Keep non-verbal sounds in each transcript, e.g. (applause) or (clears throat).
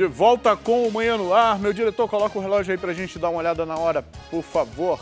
De volta com o Manhã no Ar. Meu diretor, coloca o relógio aí pra gente dar uma olhada na hora, por favor.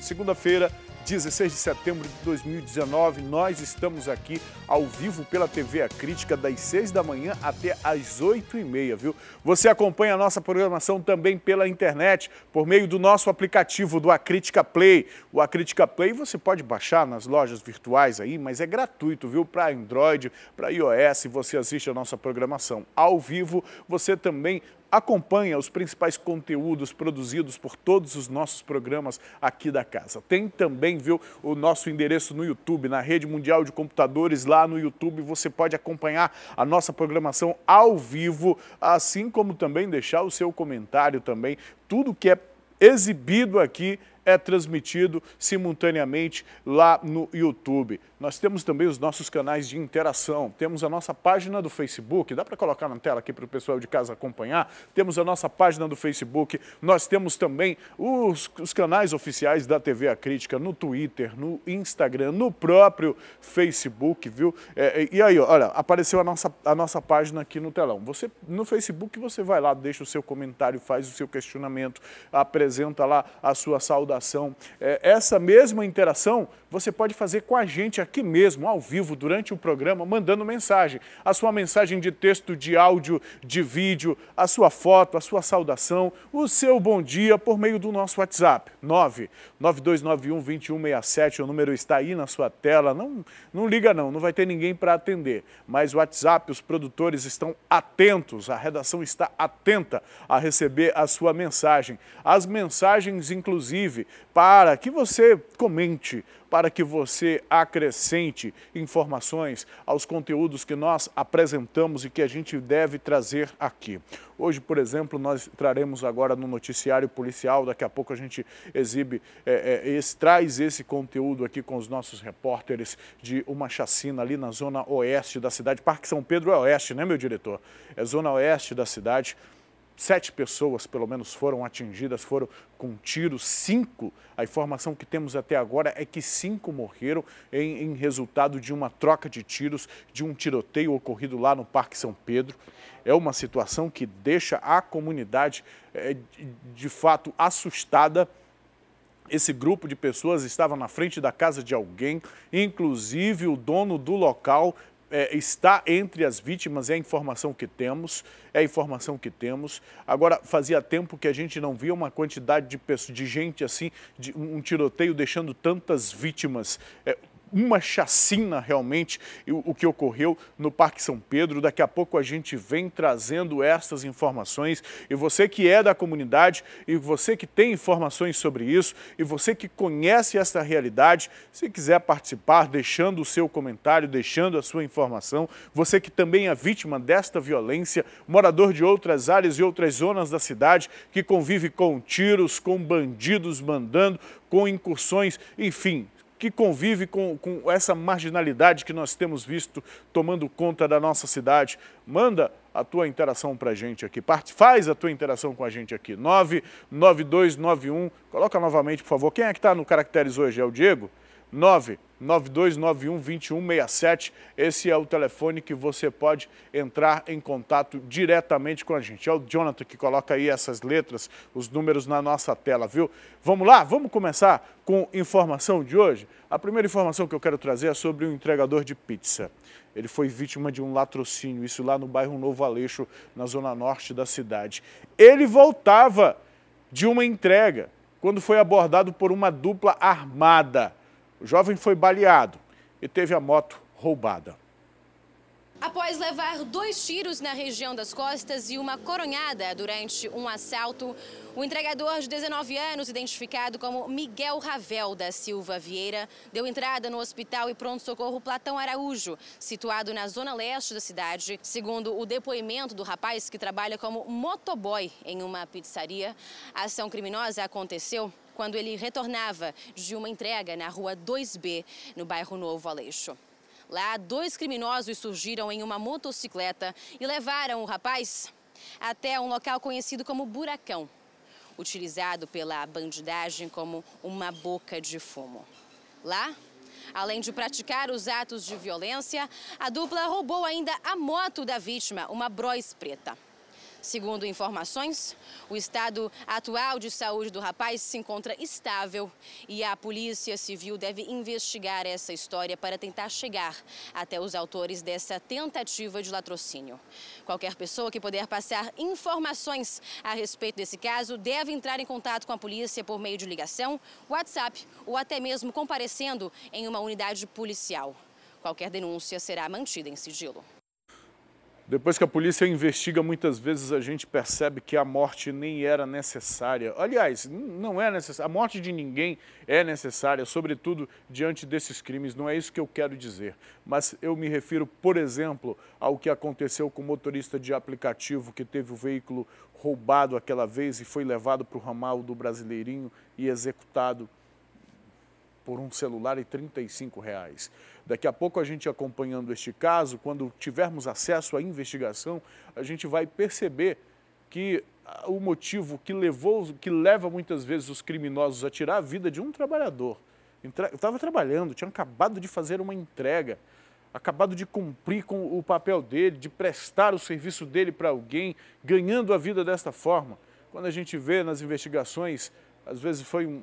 Segunda-feira, 16 de setembro de 2019, nós estamos aqui ao vivo pela TV A Crítica, das 6 da manhã até as 8 e meia, viu? Você acompanha a nossa programação também pela internet, por meio do nosso aplicativo do A Crítica Play. O A Crítica Play você pode baixar nas lojas virtuais aí, mas é gratuito, viu? Para Android, para iOS, você assiste a nossa programação ao vivo. Você também Acompanha os principais conteúdos produzidos por todos os nossos programas aqui da casa. Tem também, viu, o nosso endereço no YouTube, na Rede Mundial de Computadores, lá no YouTube você pode acompanhar a nossa programação ao vivo, assim como também deixar o seu comentário também. Tudo que é exibido aqui é transmitido simultaneamente lá no YouTube. Nós temos também os nossos canais de interação, temos a nossa página do Facebook, dá para colocar na tela aqui para o pessoal de casa acompanhar. Temos a nossa página do Facebook, nós temos também os, os canais oficiais da TV A Crítica no Twitter, no Instagram, no próprio Facebook, viu? É, é, e aí, olha, apareceu a nossa, a nossa página aqui no telão. Você no Facebook você vai lá, deixa o seu comentário, faz o seu questionamento, apresenta lá a sua saudação. É, essa mesma interação você pode fazer com a gente aqui aqui mesmo, ao vivo, durante o programa, mandando mensagem. A sua mensagem de texto, de áudio, de vídeo, a sua foto, a sua saudação, o seu bom dia por meio do nosso WhatsApp. 992912167. O número está aí na sua tela. Não, não liga, não, não vai ter ninguém para atender. Mas o WhatsApp, os produtores estão atentos, a redação está atenta a receber a sua mensagem. As mensagens, inclusive, para que você comente para que você acrescente informações aos conteúdos que nós apresentamos e que a gente deve trazer aqui. Hoje, por exemplo, nós traremos agora no noticiário policial, daqui a pouco a gente exibe, é, é, esse, traz esse conteúdo aqui com os nossos repórteres de uma chacina ali na zona oeste da cidade. Parque São Pedro é oeste, né, meu diretor? É zona oeste da cidade. Sete pessoas, pelo menos, foram atingidas, foram com tiros, cinco. A informação que temos até agora é que cinco morreram em, em, resultado de uma troca de tiros, de um tiroteio ocorrido lá no Parque São Pedro. É uma situação que deixa a comunidade, é, de fato, assustada. Esse grupo de pessoas estava na frente da casa de alguém, inclusive o dono do local é, está entre as vítimas, é a informação que temos, é a informação que temos. Agora, fazia tempo que a gente não via uma quantidade de, de gente assim, de um tiroteio deixando tantas vítimas. É, uma chacina realmente o que ocorreu no Parque São Pedro. Daqui a pouco a gente vem trazendo estas informações. E você que é da comunidade e você que tem informações sobre isso e você que conhece esta realidade, se quiser participar, deixando o seu comentário, deixando a sua informação, você que também é vítima desta violência, morador de outras áreas e outras zonas da cidade que convive com tiros, com bandidos mandando, com incursões, enfim, que convive com, com essa marginalidade que nós temos visto tomando conta da nossa cidade. Manda a tua interação para a gente aqui. Parte, faz a tua interação com a gente aqui. 99291. Coloca novamente, por favor. Quem é que está no Caracteres hoje? É o Diego? 992912167. Esse é o telefone que você pode entrar em contato diretamente com a gente. É o Jonathan que coloca aí essas letras, os números na nossa tela, viu? Vamos lá? Vamos começar com informação de hoje? A primeira informação que eu quero trazer é sobre um entregador de pizza. Ele foi vítima de um latrocínio, isso lá no bairro Novo Aleixo, na zona norte da cidade. Ele voltava de uma entrega quando foi abordado por uma dupla armada. O jovem foi baleado e teve a moto roubada. Após levar dois tiros na região das costas e uma coronhada durante um assalto, o entregador de 19 anos, identificado como Miguel Ravel da Silva Vieira, deu entrada no hospital e pronto-socorro Platão Araújo, situado na zona leste da cidade. Segundo o depoimento do rapaz que trabalha como motoboy em uma pizzaria, a ação criminosa aconteceu quando ele retornava de uma entrega na rua 2B, no bairro Novo Aleixo. Lá, dois criminosos surgiram em uma motocicleta e levaram o rapaz até um local conhecido como Buracão, utilizado pela bandidagem como uma boca de fumo. Lá, Além de praticar os atos de violência, a dupla roubou ainda a moto da vítima, uma Bros preta. Segundo informações, o estado atual de saúde do rapaz se encontra estável e a Polícia Civil deve investigar essa história para tentar chegar até os autores dessa tentativa de latrocínio. Qualquer pessoa que puder passar informações a respeito desse caso deve entrar em contato com a polícia por meio de ligação, WhatsApp ou até mesmo comparecendo em uma unidade policial. Qualquer denúncia será mantida em sigilo. Depois que a polícia investiga, muitas vezes a gente percebe que a morte nem era necessária. Aliás, não é necessária. A morte de ninguém é necessária, sobretudo diante desses crimes. Não é isso que eu quero dizer. Mas eu me refiro, por exemplo, ao que aconteceu com o motorista de aplicativo que teve o veículo roubado aquela vez e foi levado para o ramal do Brasileirinho e executado por um celular e 35 reais. Daqui a pouco a gente acompanhando este caso, quando tivermos acesso à investigação, a gente vai perceber que ah, o motivo que levou, que leva muitas vezes os criminosos a tirar a vida de um trabalhador. Eu estava trabalhando, tinha acabado de fazer uma entrega, acabado de cumprir com o papel dele, de prestar o serviço dele para alguém, ganhando a vida desta forma. Quando a gente vê nas investigações, às vezes foi um,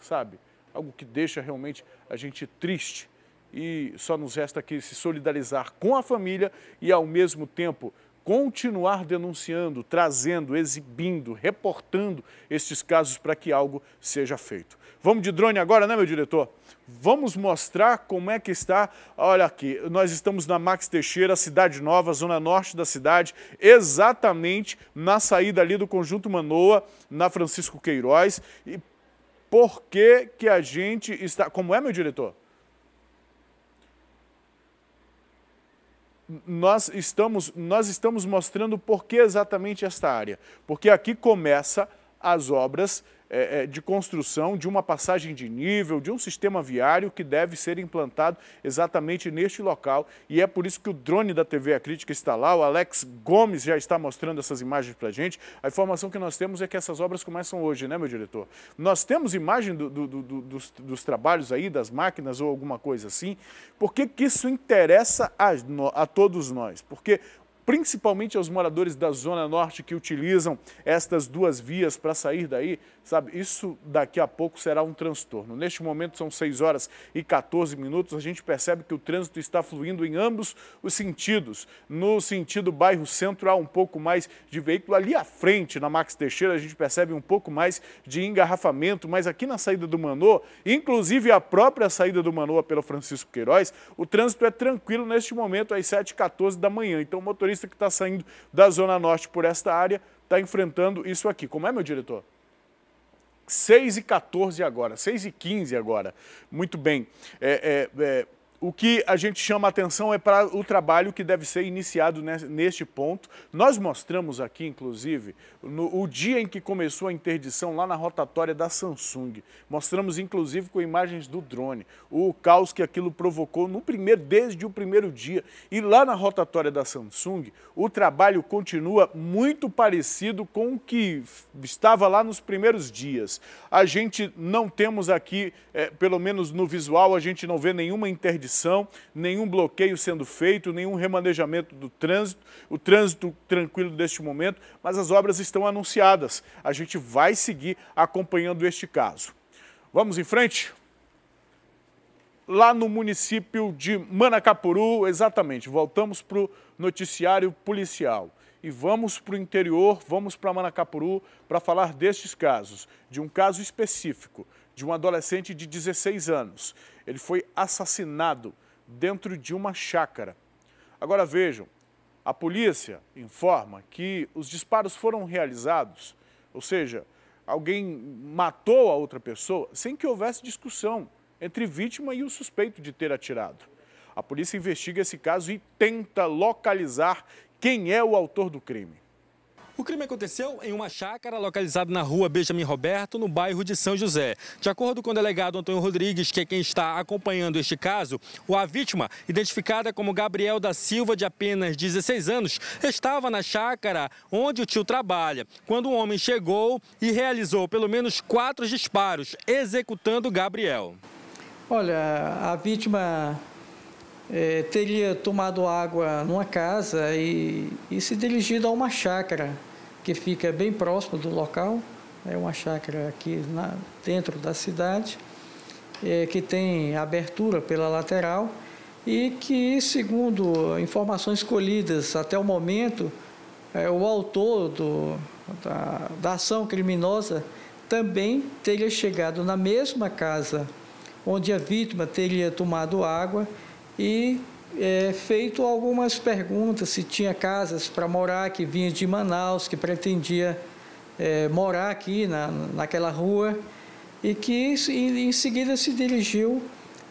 sabe? Algo que deixa realmente a gente triste. E só nos resta aqui se solidarizar com a família e, ao mesmo tempo, continuar denunciando, trazendo, exibindo, reportando estes casos para que algo seja feito. Vamos de drone agora, né, meu diretor? Vamos mostrar como é que está. Olha aqui, nós estamos na Max Teixeira, Cidade Nova, zona norte da cidade, exatamente na saída ali do Conjunto Manoa, na Francisco Queiroz. E por que, que a gente está. Como é, meu diretor? Nós estamos, nós estamos mostrando por que exatamente esta área. Porque aqui começa as obras é, é, de construção de uma passagem de nível, de um sistema viário que deve ser implantado exatamente neste local. E é por isso que o drone da TV A Crítica está lá, o Alex Gomes já está mostrando essas imagens para a gente. A informação que nós temos é que essas obras começam hoje, né, meu diretor? Nós temos imagem do, do, do, dos, dos, trabalhos aí, das máquinas ou alguma coisa assim. Por que, que isso interessa a, a todos nós? Porque principalmente aos moradores da Zona Norte que utilizam estas duas vias para sair daí, Sabe, isso daqui a pouco será um transtorno. Neste momento são 6 horas e 14 minutos, a gente percebe que o trânsito está fluindo em ambos os sentidos. No sentido bairro centro há um pouco mais de veículo ali à frente, na Max Teixeira, a gente percebe um pouco mais de engarrafamento, mas aqui na saída do Manoa, inclusive a própria saída do Manoa pela Francisco Queiroz, o trânsito é tranquilo neste momento às 7h14 da manhã. Então o motorista que está saindo da Zona Norte por esta área está enfrentando isso aqui. Como é, meu diretor? 6 e 14 agora, 6 e 15 agora. Muito bem. É, é, é, o que a gente chama atenção é para o trabalho que deve ser iniciado neste ponto. Nós mostramos aqui, inclusive, no, o dia em que começou a interdição lá na rotatória da Samsung. Mostramos, inclusive, com imagens do drone, o caos que aquilo provocou no primeiro, desde o primeiro dia. E lá na rotatória da Samsung, o trabalho continua muito parecido com o que estava lá nos primeiros dias. A gente não temos aqui, é, pelo menos no visual, a gente não vê nenhuma interdição interdição, nenhum bloqueio sendo feito, nenhum remanejamento do trânsito, o trânsito tranquilo neste momento, mas as obras estão anunciadas. A gente vai seguir acompanhando este caso. Vamos em frente? Lá no município de Manacapuru, exatamente, voltamos para o noticiário policial e vamos para o interior, vamos para Manacapuru para falar destes casos, de um caso específico de um adolescente de 16 anos. Ele foi assassinado dentro de uma chácara. Agora vejam, a polícia informa que os disparos foram realizados, ou seja, alguém matou a outra pessoa sem que houvesse discussão entre vítima e o suspeito de ter atirado. A polícia investiga esse caso e tenta localizar quem é o autor do crime. O crime aconteceu em uma chácara localizada na rua Benjamin Roberto, no bairro de São José. De acordo com o delegado Antônio Rodrigues, que é quem está acompanhando este caso, a vítima, identificada como Gabriel da Silva, de apenas 16 anos, estava na chácara onde o tio trabalha, quando um homem chegou e realizou pelo menos quatro disparos, executando Gabriel. Olha, a vítima é, teria tomado água numa casa e, e se dirigido a uma chácara que fica bem próximo do local, é uma chácara aqui na, dentro da cidade, é, que tem abertura pela lateral e que, segundo informações colhidas até o momento, é, o autor do, da, da ação criminosa também teria chegado na mesma casa onde a vítima teria tomado água e é, feito algumas perguntas se tinha casas para morar que vinha de Manaus, que pretendia é, morar aqui na, naquela rua e que em, em seguida se dirigiu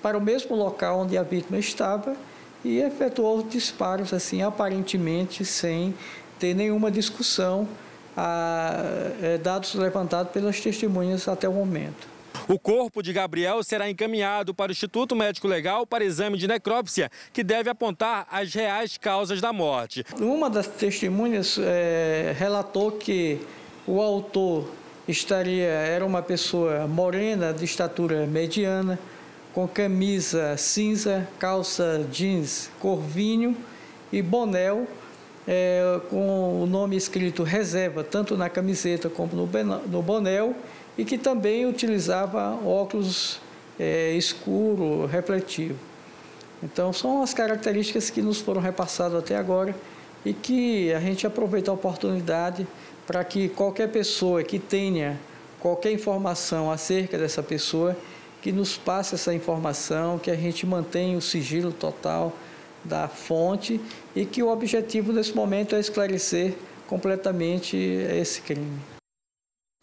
para o mesmo local onde a vítima estava e efetuou disparos assim aparentemente sem ter nenhuma discussão a, é, dados levantados pelas testemunhas até o momento. O corpo de Gabriel será encaminhado para o Instituto Médico Legal para exame de necrópsia, que deve apontar as reais causas da morte. Uma das testemunhas é, relatou que o autor estaria era uma pessoa morena, de estatura mediana, com camisa cinza, calça jeans corvinho e bonel é, com o nome escrito reserva, tanto na camiseta como no, no bonel, e que também utilizava óculos é, escuro, refletivo. Então, são as características que nos foram repassadas até agora e que a gente aproveita a oportunidade para que qualquer pessoa que tenha qualquer informação acerca dessa pessoa, que nos passe essa informação, que a gente mantenha o sigilo total da fonte e que o objetivo nesse momento é esclarecer completamente esse crime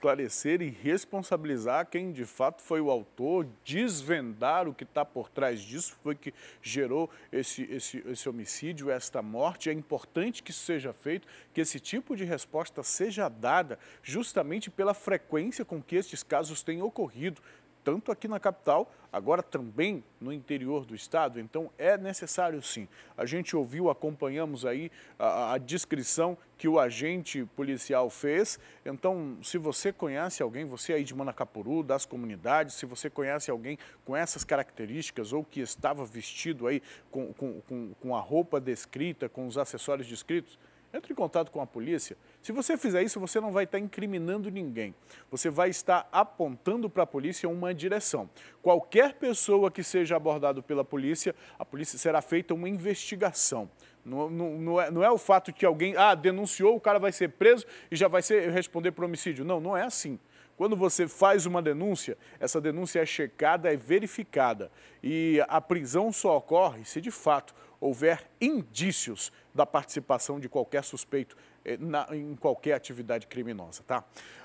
esclarecer e responsabilizar quem de fato foi o autor, desvendar o que está por trás disso, foi que gerou esse, esse, esse homicídio, esta morte. É importante que isso seja feito, que esse tipo de resposta seja dada justamente pela frequência com que estes casos têm ocorrido tanto aqui na capital, agora também no interior do estado. Então é necessário sim. A gente ouviu, acompanhamos aí a, a descrição que o agente policial fez. Então, se você conhece alguém, você aí de Manacapuru, das comunidades, se você conhece alguém com essas características ou que estava vestido aí com, com, com, com a roupa descrita, com os acessórios descritos, entre em contato com a polícia. Se você fizer isso, você não vai estar incriminando ninguém. Você vai estar apontando para a polícia uma direção. Qualquer pessoa que seja abordado pela polícia, a polícia será feita uma investigação. Não, não, não, é, não, é, o fato que alguém ah, denunciou, o cara vai ser preso e já vai ser, responder por homicídio. Não, não é assim. Quando você faz uma denúncia, essa denúncia é checada, é verificada. E a prisão só ocorre se de fato houver indícios da participação de qualquer suspeito eh, na, em qualquer atividade criminosa, tá?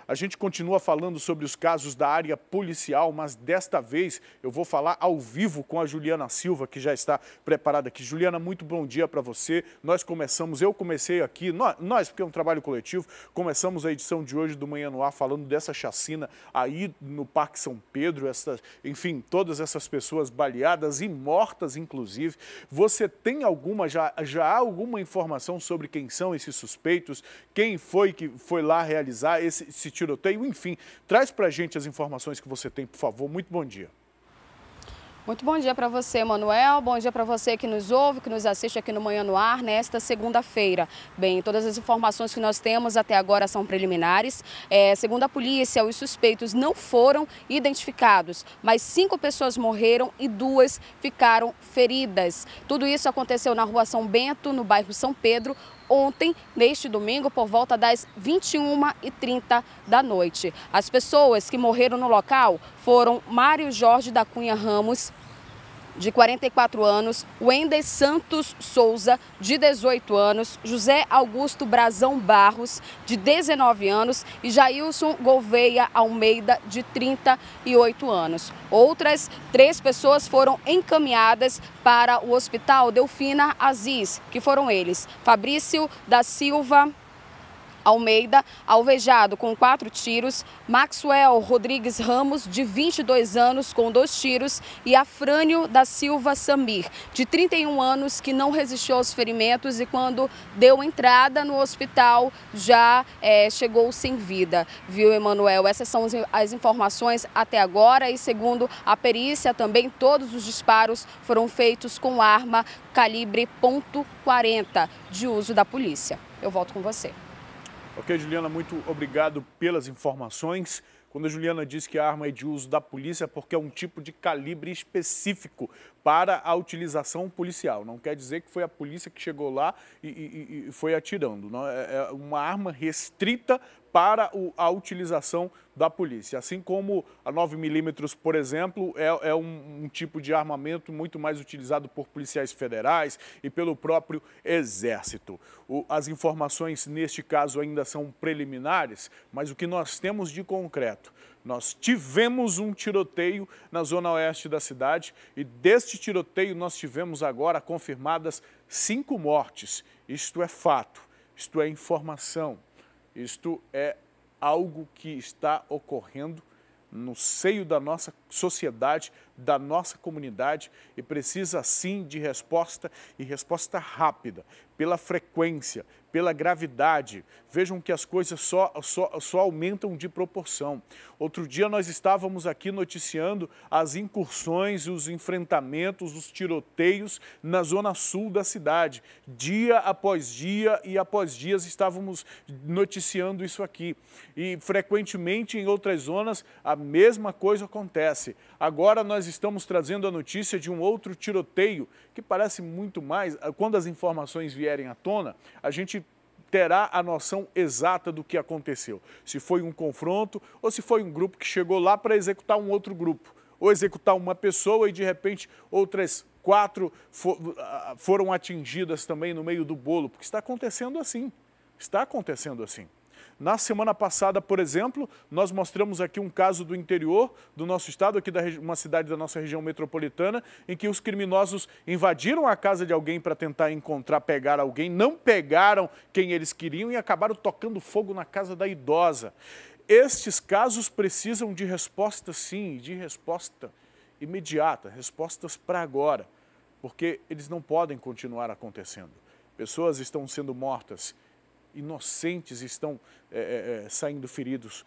A gente continua falando sobre os casos da área policial, mas desta vez eu vou falar ao vivo com a Juliana Silva, que já está preparada aqui. Juliana, muito bom dia para você. Nós começamos, eu comecei aqui, nós, porque é um trabalho coletivo, começamos a edição de hoje do Manhã no Ar falando dessa chacina aí no Parque São Pedro, essa, enfim, todas essas pessoas baleadas e mortas, inclusive. Você tem alguma, já, já há alguma informação sobre quem são esses suspeitos? Quem foi que foi lá realizar esse, esse tiroteio, enfim. Traz para a gente as informações que você tem, por favor. Muito bom dia. Muito bom dia para você, Manuel. Bom dia para você que nos ouve, que nos assiste aqui no Manhã no Ar, nesta segunda-feira. Bem, todas as informações que nós temos até agora são preliminares. É, segundo a polícia, os suspeitos não foram identificados, mas cinco pessoas morreram e duas ficaram feridas. Tudo isso aconteceu na rua São Bento, no bairro São Pedro, ontem, neste domingo, por volta das 21h30 da noite. As pessoas que morreram no local foram Mário Jorge da Cunha Ramos, de 44 anos, Wendes Santos Souza, de 18 anos, José Augusto Brazão Barros, de 19 anos e Jailson Gouveia Almeida, de 38 anos. Outras três pessoas foram encaminhadas para o Hospital Delfina Aziz, que foram eles Fabrício da Silva Almeida, alvejado com quatro tiros, Maxwell Rodrigues Ramos, de 22 anos, com dois tiros, e Afrânio da Silva Samir, de 31 anos, que não resistiu aos ferimentos e quando deu entrada no hospital já é, chegou sem vida. Viu, Emanuel? Essas são as informações até agora e segundo a perícia também todos os disparos foram feitos com arma calibre .40 de uso da polícia. Eu volto com você. Ok, Juliana, muito obrigado pelas informações. Quando a Juliana diz que a arma é de uso da polícia, é porque é um tipo de calibre específico para a utilização policial. Não quer dizer que foi a polícia que chegou lá e, e, e foi atirando. Não, é, é uma arma restrita para a utilização da polícia. Assim como a 9mm, por exemplo, é, é um, um, tipo de armamento muito mais utilizado por policiais federais e pelo próprio Exército. O, as informações neste caso ainda são preliminares, mas o que nós temos de concreto? Nós tivemos um tiroteio na zona oeste da cidade e deste tiroteio nós tivemos agora confirmadas cinco mortes. Isto é fato, isto é informação. Isto é algo que está ocorrendo no seio da nossa sociedade, da nossa comunidade e precisa sim de resposta e resposta rápida, pela frequência, pela gravidade. Vejam que as coisas só, só, só aumentam de proporção. Outro dia nós estávamos aqui noticiando as incursões, os enfrentamentos, os tiroteios na zona sul da cidade. Dia após dia e após dias estávamos noticiando isso aqui. E frequentemente em outras zonas a mesma coisa acontece acontece. Agora nós estamos trazendo a notícia de um outro tiroteio, que parece muito mais. Ah, quando as informações vierem à tona, a gente terá a noção exata do que aconteceu. Se foi um confronto ou se foi um grupo que chegou lá para executar um outro grupo, ou executar uma pessoa e de repente outras quatro for, ah, foram atingidas também no meio do bolo, porque está acontecendo assim. Está acontecendo assim. Na semana passada, por exemplo, nós mostramos aqui um caso do interior do nosso estado, aqui da uma cidade da nossa região metropolitana, em que os criminosos invadiram a casa de alguém para tentar encontrar, pegar alguém, não pegaram quem eles queriam e acabaram tocando fogo na casa da idosa. Estes casos precisam de resposta, sim, de resposta imediata, respostas para agora, porque eles não podem continuar acontecendo. Pessoas estão sendo mortas inocentes estão é, é, é, saindo feridos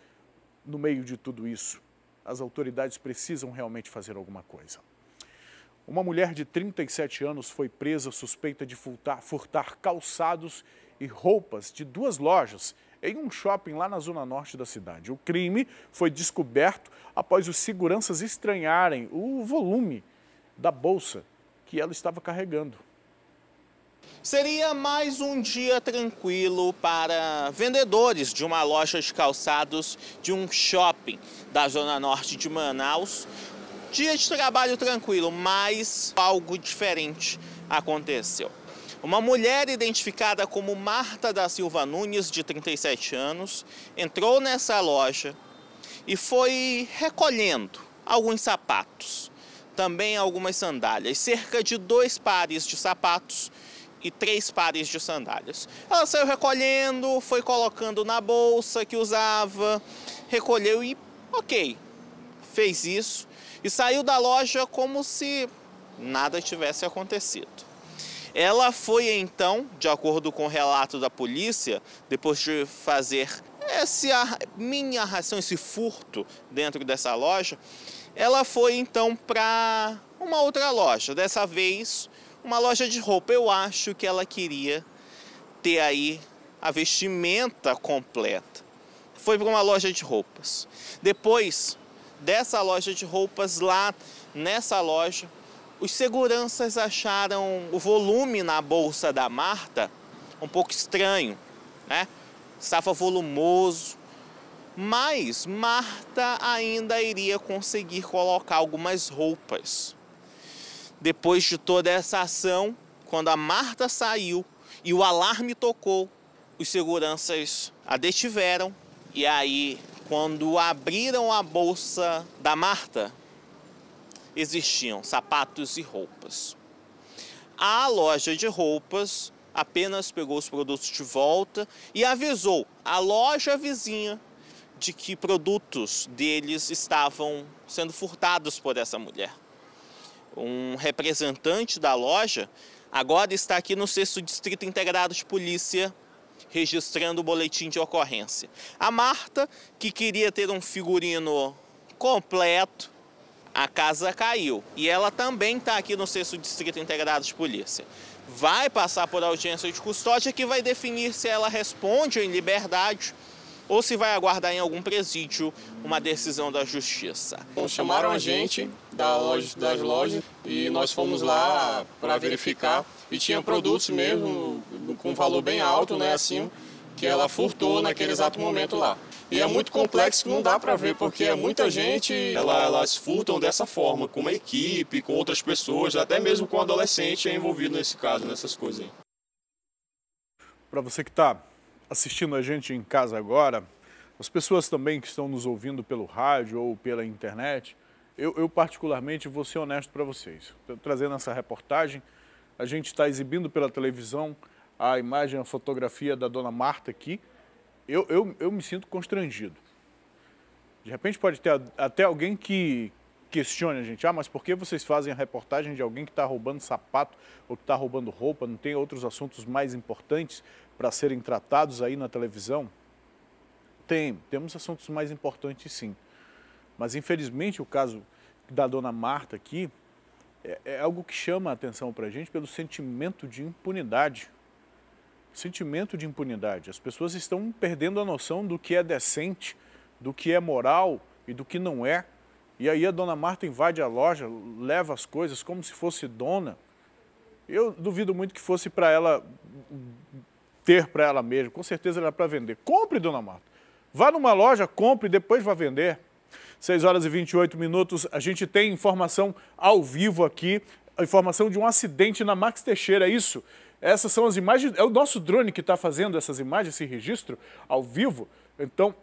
no meio de tudo isso. As autoridades precisam realmente fazer alguma coisa. Uma mulher de 37 anos foi presa suspeita de furtar, furtar calçados e roupas de duas lojas em um shopping lá na zona norte da cidade. O crime foi descoberto após os seguranças estranharem o volume da bolsa que ela estava carregando. Seria mais um dia tranquilo para vendedores de uma loja de calçados de um shopping da zona norte de Manaus. Dia de trabalho tranquilo, mas algo diferente aconteceu. Uma mulher identificada como Marta da Silva Nunes, de 37 anos, entrou nessa loja e foi recolhendo alguns sapatos, também algumas sandálias, cerca de dois pares de sapatos e três pares de sandálias. Ela saiu recolhendo, foi colocando na bolsa que usava, recolheu e, ok, fez isso e saiu da loja como se nada tivesse acontecido. Ela foi então, de acordo com o relato da polícia, depois de fazer essa minha ração, esse furto dentro dessa loja, ela foi então para uma outra loja, dessa vez uma loja de roupa. Eu acho que ela queria ter aí a vestimenta completa. Foi para uma loja de roupas. Depois dessa loja de roupas, lá nessa loja, os seguranças acharam o volume na bolsa da Marta um pouco estranho, né? Estava volumoso, mas Marta ainda iria conseguir colocar algumas roupas depois de toda essa ação, quando a Marta saiu e o alarme tocou, os seguranças a detiveram. E aí, quando abriram a bolsa da Marta, existiam sapatos e roupas. A loja de roupas apenas pegou os produtos de volta e avisou a loja vizinha de que produtos deles estavam sendo furtados por essa mulher um representante da loja, agora está aqui no 6 Distrito Integrado de Polícia registrando o boletim de ocorrência. A Marta, que queria ter um figurino completo, a casa caiu. E ela também está aqui no 6 Distrito Integrado de Polícia. Vai passar por audiência de custódia que vai definir se ela responde em liberdade ou se vai aguardar em algum presídio uma decisão da justiça. Então, chamaram a gente, da loja, das lojas e nós fomos lá para verificar e tinha produtos mesmo com valor bem alto, né, assim, que ela furtou naquele exato momento lá. E é muito complexo, não dá para ver, porque é muita gente, ela, elas furtam dessa forma, com uma equipe, com outras pessoas, até mesmo com um adolescente é envolvido nesse caso, nessas coisas. Para você que está assistindo a gente em casa agora, as pessoas também que estão nos ouvindo pelo rádio ou pela internet, eu, eu particularmente, vou ser honesto para vocês. Trazendo essa reportagem, a gente está exibindo pela televisão a imagem, a fotografia da dona Marta aqui. Eu, eu, eu me sinto constrangido. De repente pode ter até alguém que questione a gente. Ah, mas por que vocês fazem a reportagem de alguém que está roubando sapato ou que está roubando roupa? Não tem outros assuntos mais importantes para serem tratados aí na televisão? Tem, temos assuntos mais importantes sim. Mas infelizmente o caso da dona Marta aqui é, é algo que chama a atenção para a gente pelo sentimento de impunidade. Sentimento de impunidade. As pessoas estão perdendo a noção do que é decente, do que é moral e do que não é. E aí a dona Marta invade a loja, leva as coisas como se fosse dona. Eu duvido muito que fosse para ela ter para ela mesma, com certeza era para vender. Compre, dona Marta. Vá numa loja, compre, depois vá vender. 6 horas e 28 minutos. A gente tem informação ao vivo aqui, a informação de um acidente na Max Teixeira, é isso? Essas são as imagens, é o nosso drone que está fazendo essas imagens, esse registro ao vivo. Então,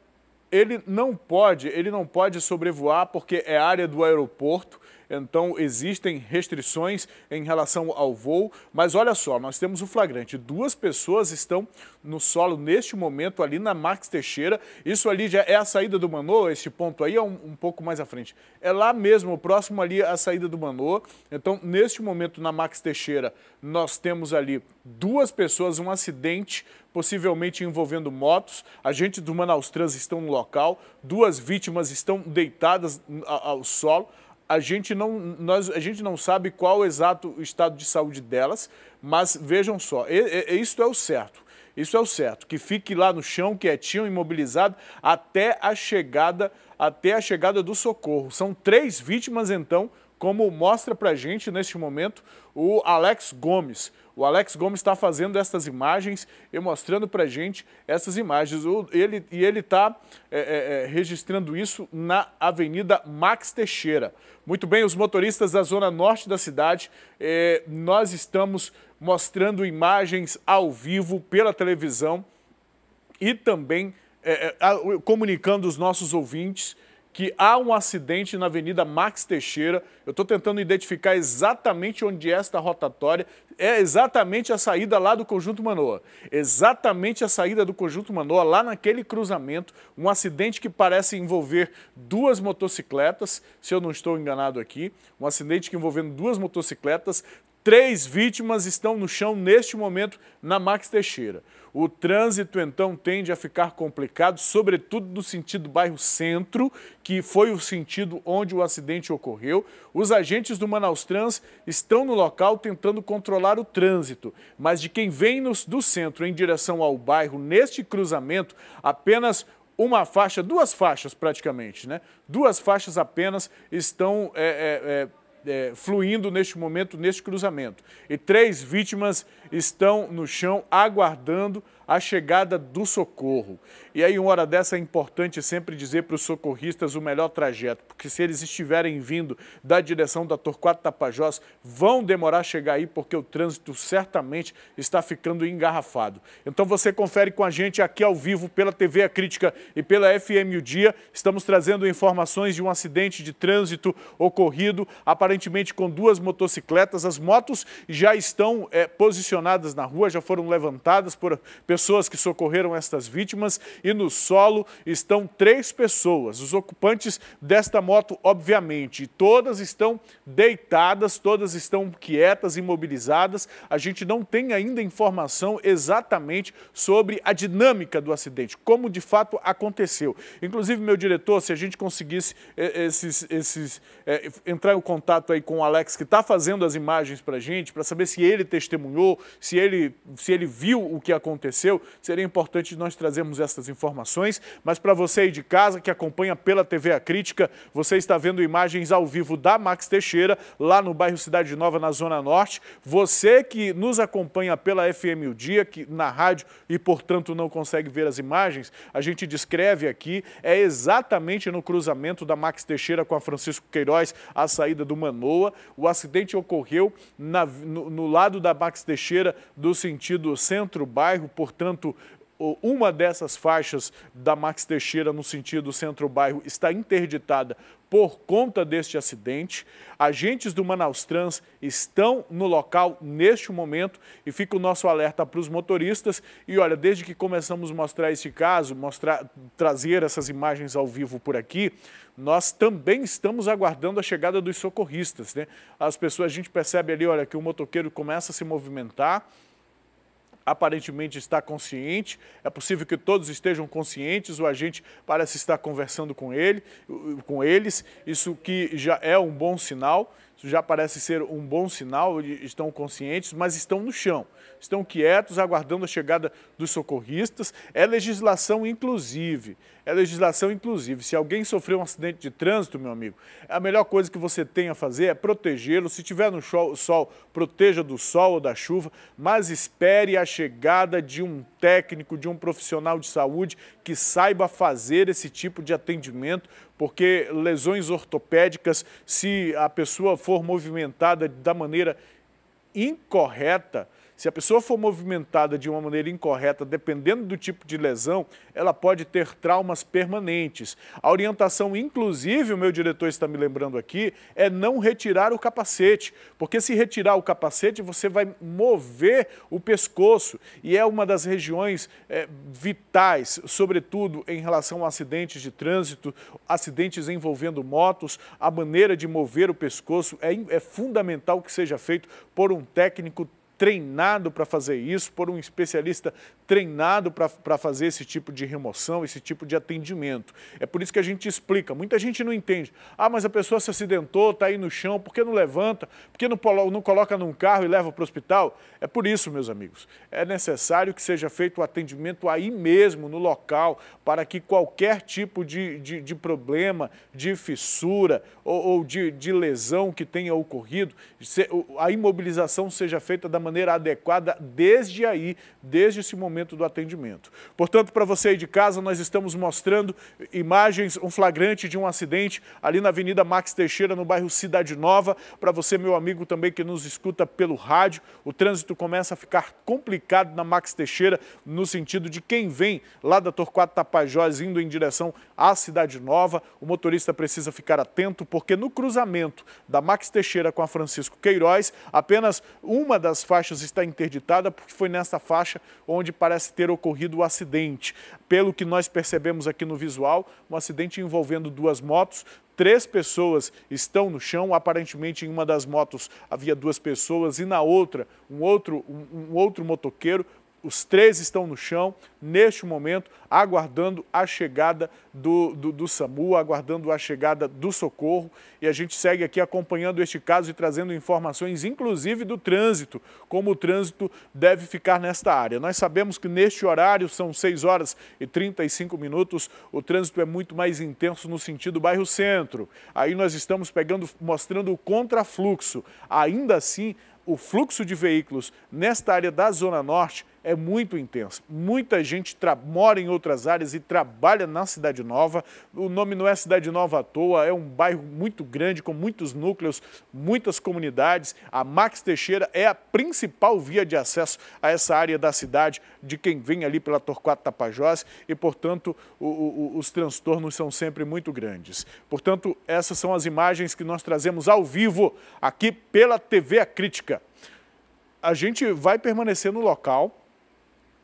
ele não pode, ele não pode sobrevoar porque é área do aeroporto então, existem restrições em relação ao voo. Mas olha só, nós temos o flagrante. Duas pessoas estão no solo neste momento ali na Max Teixeira. Isso ali já é a saída do Manoa, este ponto aí é um, um pouco mais à frente. É lá mesmo, próximo ali a saída do Manoa. Então, neste momento na Max Teixeira, nós temos ali duas pessoas, um acidente possivelmente envolvendo motos. A gente do Manaus Trans estão no local, duas vítimas estão deitadas ao solo a gente não, nós, a gente não sabe qual o exato estado de saúde delas, mas vejam só, e, e, isso é o certo. Isso é o certo, que fique lá no chão, quietinho, imobilizado, até a chegada, até a chegada do socorro. São três vítimas, então, como mostra pra gente neste momento o Alex Gomes. O Alex Gomes está fazendo essas imagens e mostrando para gente essas imagens. Ele, e ele está é, é, é, registrando isso na Avenida Max Teixeira. Muito bem, os motoristas da zona norte da cidade, é, nós estamos mostrando imagens ao vivo pela televisão e também é, é, comunicando os nossos ouvintes que há um acidente na Avenida Max Teixeira. Eu estou tentando identificar exatamente onde é esta rotatória é exatamente a saída lá do Conjunto Manoa. Exatamente a saída do Conjunto Manoa, lá naquele cruzamento, um acidente que parece envolver duas motocicletas, se eu não estou enganado aqui, um acidente que envolvendo duas motocicletas, três vítimas estão no chão neste momento na Max Teixeira. O trânsito então tende a ficar complicado, sobretudo no sentido bairro centro, que foi o sentido onde o acidente ocorreu. Os agentes do Manaus Trans estão no local tentando controlar o trânsito, mas de quem vem nos do centro em direção ao bairro neste cruzamento, apenas uma faixa, duas faixas praticamente, né? Duas faixas apenas estão é, é, é, é, fluindo neste momento, neste cruzamento. E três vítimas estão no chão aguardando a chegada do socorro. E aí, uma hora dessa, é importante sempre dizer para os socorristas o melhor trajeto, porque se eles estiverem vindo da direção da Torquato Tapajós, vão demorar a chegar aí, porque o trânsito certamente está ficando engarrafado. Então, você confere com a gente aqui ao vivo pela TV A Crítica e pela FM O Dia. Estamos trazendo informações de um acidente de trânsito ocorrido a partir aparentemente com duas motocicletas. As motos já estão é, posicionadas na rua, já foram levantadas por pessoas que socorreram estas vítimas e no solo estão três pessoas, os ocupantes desta moto, obviamente. Todas estão deitadas, todas estão quietas, imobilizadas. A gente não tem ainda informação exatamente sobre a dinâmica do acidente, como de fato aconteceu. Inclusive, meu diretor, se a gente conseguisse eh, esses, esses, é, entrar em contato contato aí com o Alex, que está fazendo as imagens para a gente, para saber se ele testemunhou, se ele, se ele viu o que aconteceu. Seria importante nós trazermos essas informações. Mas para você aí de casa, que acompanha pela TV A Crítica, você está vendo imagens ao vivo da Max Teixeira, lá no bairro Cidade Nova, na Zona Norte. Você que nos acompanha pela FM O Dia, que na rádio e, portanto, não consegue ver as imagens, a gente descreve aqui, é exatamente no cruzamento da Max Teixeira com a Francisco Queiroz, a saída do Mané Manoa. O acidente ocorreu na, no, no lado da Max Teixeira, do sentido centro-bairro, portanto, uma dessas faixas da Max Teixeira no sentido centro-bairro está interditada por conta deste acidente. Agentes do Manaus Trans estão no local neste momento e fica o nosso alerta para os motoristas. E olha, desde que começamos a mostrar esse caso, mostrar, trazer essas imagens ao vivo por aqui, nós também estamos aguardando a chegada dos socorristas. Né? As pessoas, a gente percebe ali, olha, que o motoqueiro começa a se movimentar aparentemente está consciente. É possível que todos estejam conscientes, o agente parece estar conversando com ele, com eles, isso que já é um bom sinal. Isso já parece ser um bom sinal, estão conscientes, mas estão no chão. Estão quietos, aguardando a chegada dos socorristas. É legislação inclusive. É legislação inclusive. Se alguém sofreu um acidente de trânsito, meu amigo, a melhor coisa que você tem a fazer é protegê-lo. Se tiver no sol, proteja do sol ou da chuva, mas espere a chegada de um técnico, de um profissional de saúde que saiba fazer esse tipo de atendimento porque lesões ortopédicas, se a pessoa for movimentada da maneira incorreta, se a pessoa for movimentada de uma maneira incorreta, dependendo do tipo de lesão, ela pode ter traumas permanentes. A orientação, inclusive, o meu diretor está me lembrando aqui, é não retirar o capacete, porque se retirar o capacete, você vai mover o pescoço e é uma das regiões é, vitais, sobretudo em relação a acidentes de trânsito, acidentes envolvendo motos, a maneira de mover o pescoço é, é fundamental que seja feito por um técnico treinado para fazer isso, por um especialista treinado para fazer esse tipo de remoção, esse tipo de atendimento. É por isso que a gente explica. Muita gente não entende. Ah, mas a pessoa se acidentou, está aí no chão, por que não levanta? Por que não, não coloca num carro e leva para o hospital? É por isso, meus amigos. É necessário que seja feito o atendimento aí mesmo, no local, para que qualquer tipo de, de, de problema, de fissura ou, ou de, de lesão que tenha ocorrido, se, a imobilização seja feita da maneira maneira adequada desde aí, desde esse momento do atendimento. Portanto, para você aí de casa, nós estamos mostrando imagens, um flagrante de um acidente ali na Avenida Max Teixeira, no bairro Cidade Nova. Para você, meu amigo, também que nos escuta pelo rádio, o trânsito começa a ficar complicado na Max Teixeira, no sentido de quem vem lá da Torquato Tapajós indo em direção à Cidade Nova. O motorista precisa ficar atento, porque no cruzamento da Max Teixeira com a Francisco Queiroz, apenas uma das faixas faixas está interditada porque foi nessa faixa onde parece ter ocorrido o acidente. Pelo que nós percebemos aqui no visual, um acidente envolvendo duas motos, Três pessoas estão no chão. Aparentemente, em uma das motos havia duas pessoas e na outra, um outro, um, um outro motoqueiro. Os três estão no chão, neste momento, aguardando a chegada do, do, do, SAMU, aguardando a chegada do socorro. E a gente segue aqui acompanhando este caso e trazendo informações, inclusive do trânsito, como o trânsito deve ficar nesta área. Nós sabemos que neste horário, são 6 horas e 35 minutos, o trânsito é muito mais intenso no sentido bairro-centro. Aí nós estamos pegando, mostrando o contrafluxo. Ainda assim, o fluxo de veículos nesta área da Zona Norte é muito intenso. Muita gente mora em outras áreas e trabalha na Cidade Nova. O nome não é Cidade Nova à toa, é um bairro muito grande, com muitos núcleos, muitas comunidades. A Max Teixeira é a principal via de acesso a essa área da cidade, de quem vem ali pela Torquato Tapajós, e, portanto, o, o, os transtornos são sempre muito grandes. Portanto, essas são as imagens que nós trazemos ao vivo aqui pela TV A Crítica. A gente vai permanecer no local,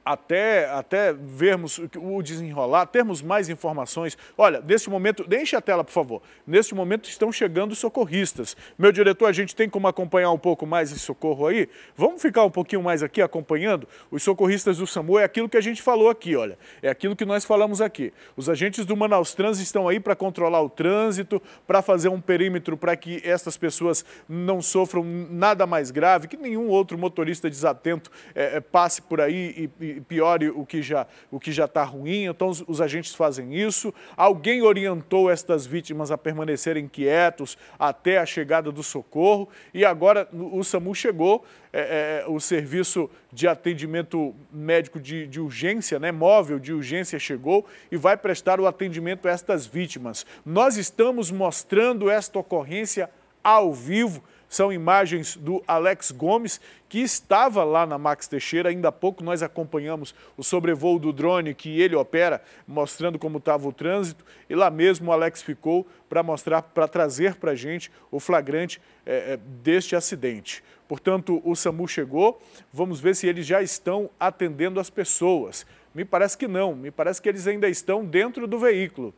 até, até vermos o desenrolar, termos mais informações. Olha, neste momento, deixe a tela, por favor. Neste momento estão chegando socorristas. Meu diretor, a gente tem como acompanhar um pouco mais esse socorro aí? Vamos ficar um pouquinho mais aqui acompanhando? Os socorristas do SAMU é aquilo que a gente falou aqui, olha. É aquilo que nós falamos aqui. Os agentes do Manaus Trans estão aí para controlar o trânsito, para fazer um perímetro para que essas pessoas não sofram nada mais grave, que nenhum outro motorista desatento é, passe por aí e, e piore o que já o que já está ruim. Então os, os, agentes fazem isso. Alguém orientou estas vítimas a permanecerem quietos até a chegada do socorro. E agora o SAMU chegou, é, é, o serviço de atendimento médico de, de urgência, né, móvel de urgência chegou e vai prestar o atendimento a estas vítimas. Nós estamos mostrando esta ocorrência ao vivo são imagens do Alex Gomes, que estava lá na Max Teixeira. Ainda há pouco nós acompanhamos o sobrevoo do drone que ele opera, mostrando como estava o trânsito. E lá mesmo o Alex ficou para mostrar, para trazer para a gente o flagrante é, deste acidente. Portanto, o SAMU chegou. Vamos ver se eles já estão atendendo as pessoas. Me parece que não, me parece que eles ainda estão dentro do veículo.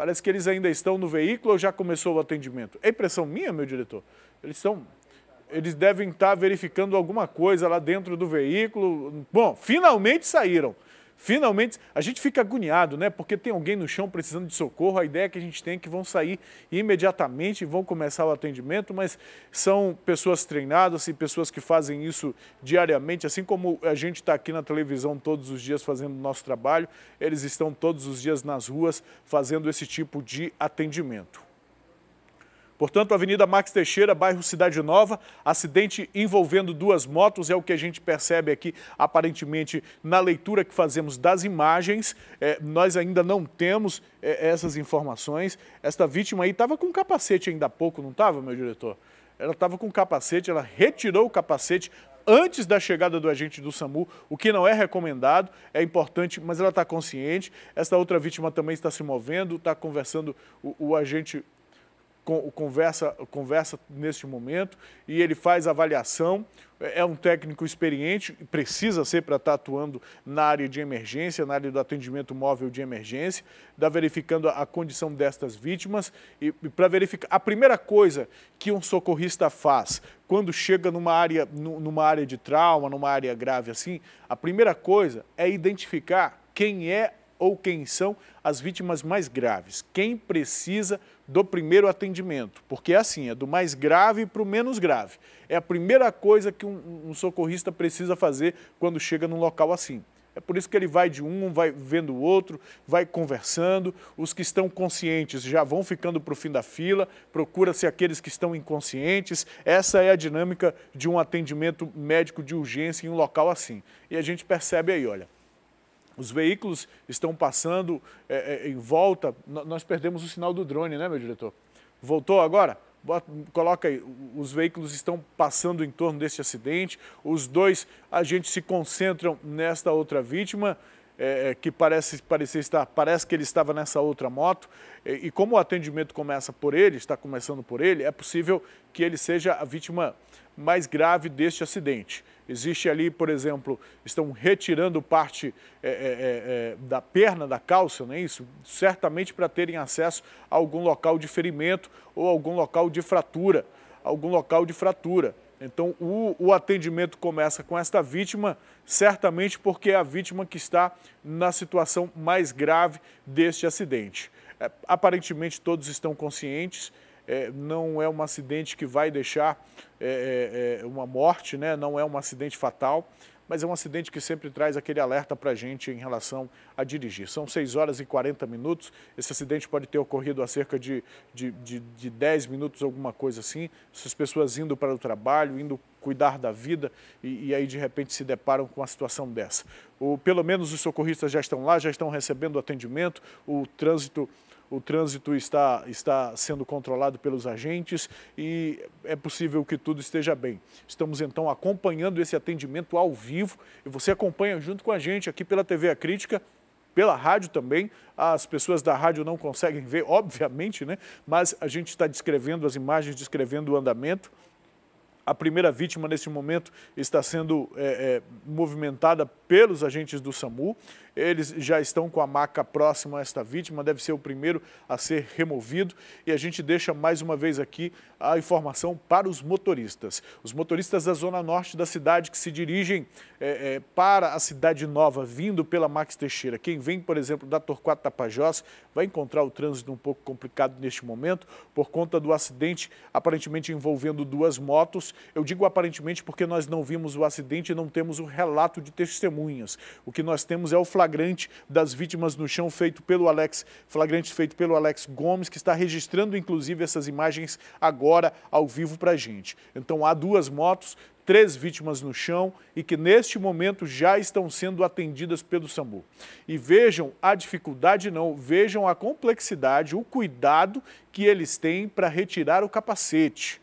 Parece que eles ainda estão no veículo ou já começou o atendimento? É impressão minha, meu diretor? Eles estão. Eles devem estar verificando alguma coisa lá dentro do veículo. Bom, finalmente saíram. Finalmente, a gente fica agoniado, né? Porque tem alguém no chão precisando de socorro. A ideia que a gente tem é que vão sair imediatamente e vão começar o atendimento, mas são pessoas treinadas e pessoas que fazem isso diariamente, assim como a gente está aqui na televisão todos os dias fazendo o nosso trabalho, eles estão todos os dias nas ruas fazendo esse tipo de atendimento. Portanto, Avenida Max Teixeira, bairro Cidade Nova, acidente envolvendo duas motos, é o que a gente percebe aqui, aparentemente, na leitura que fazemos das imagens. É, nós ainda não temos é, essas informações. Esta vítima aí estava com capacete ainda há pouco, não estava, meu diretor? Ela estava com capacete, ela retirou o capacete antes da chegada do agente do SAMU, o que não é recomendado, é importante, mas ela está consciente. Esta outra vítima também está se movendo, está conversando, o, o agente conversa, conversa neste momento e ele faz avaliação. É, é um técnico experiente, precisa ser para estar atuando na área de emergência, na área do atendimento móvel de emergência, da verificando a condição destas vítimas e, e para verificar a primeira coisa que um socorrista faz quando chega numa área, numa área de trauma, numa área grave assim, a primeira coisa é identificar quem é ou quem são as vítimas mais graves, quem precisa do primeiro atendimento, porque é assim, é do mais grave para o menos grave. É a primeira coisa que um, um socorrista precisa fazer quando chega num local assim. É por isso que ele vai de um, vai vendo o outro, vai conversando. Os que estão conscientes já vão ficando para o fim da fila, procura-se aqueles que estão inconscientes. Essa é a dinâmica de um atendimento médico de urgência em um local assim. E a gente percebe aí, olha, os veículos estão passando é, é, em volta. N nós perdemos o sinal do drone, né, meu diretor? Voltou agora? Bota, coloca aí, os veículos estão passando em torno desse acidente, os dois agentes se concentram nesta outra vítima, é, é que parece, parece, estar, parece que ele estava nessa outra moto, é, e como o atendimento começa por ele, está começando por ele, é possível que ele seja a vítima mais grave deste acidente. Existe ali, por exemplo, estão retirando parte é, é, é, é da perna da calça, não é isso? Certamente para terem acesso a algum local de ferimento ou algum local de fratura, algum local de fratura. Então, o, o, atendimento começa com esta vítima, certamente porque é a vítima que está na situação mais grave deste acidente. É, aparentemente, todos estão conscientes é, não é um acidente que vai deixar é, é, é, uma morte, né? não é um acidente fatal, mas é um acidente que sempre traz aquele alerta para a gente em relação a dirigir. São 6 horas e 40 minutos, esse acidente pode ter ocorrido há cerca de, de, de, de 10 minutos, alguma coisa assim. Essas pessoas indo para o trabalho, indo cuidar da vida e, e, aí de repente se deparam com uma situação dessa. O, pelo menos os socorristas já estão lá, já estão recebendo atendimento, o trânsito o trânsito está, está sendo controlado pelos agentes e é possível que tudo esteja bem. Estamos então acompanhando esse atendimento ao vivo e você acompanha junto com a gente aqui pela TV A Crítica pela rádio também. As pessoas da rádio não conseguem ver, obviamente, né? Mas a gente está descrevendo as imagens, descrevendo o andamento. A primeira vítima, nesse momento, está sendo é, é, movimentada pelos agentes do SAMU. Eles já estão com a maca próxima a esta vítima, deve ser o primeiro a ser removido. E a gente deixa mais uma vez aqui a informação para os motoristas. Os motoristas da zona norte da cidade que se dirigem é, é, para a Cidade Nova, vindo pela Max Teixeira. Quem vem, por exemplo, da Torquato Tapajós, vai encontrar o trânsito um pouco complicado neste momento por conta do acidente aparentemente envolvendo duas motos. Eu digo aparentemente porque nós não vimos o acidente e não temos o relato de testemunho testemunhas. O que nós temos é o flagrante das vítimas no chão feito pelo Alex, flagrante feito pelo Alex Gomes, que está registrando inclusive essas imagens agora ao vivo para a gente. Então há duas motos, três vítimas no chão e que neste momento já estão sendo atendidas pelo SAMU. E vejam a dificuldade, não, vejam a complexidade, o cuidado que eles têm para retirar o capacete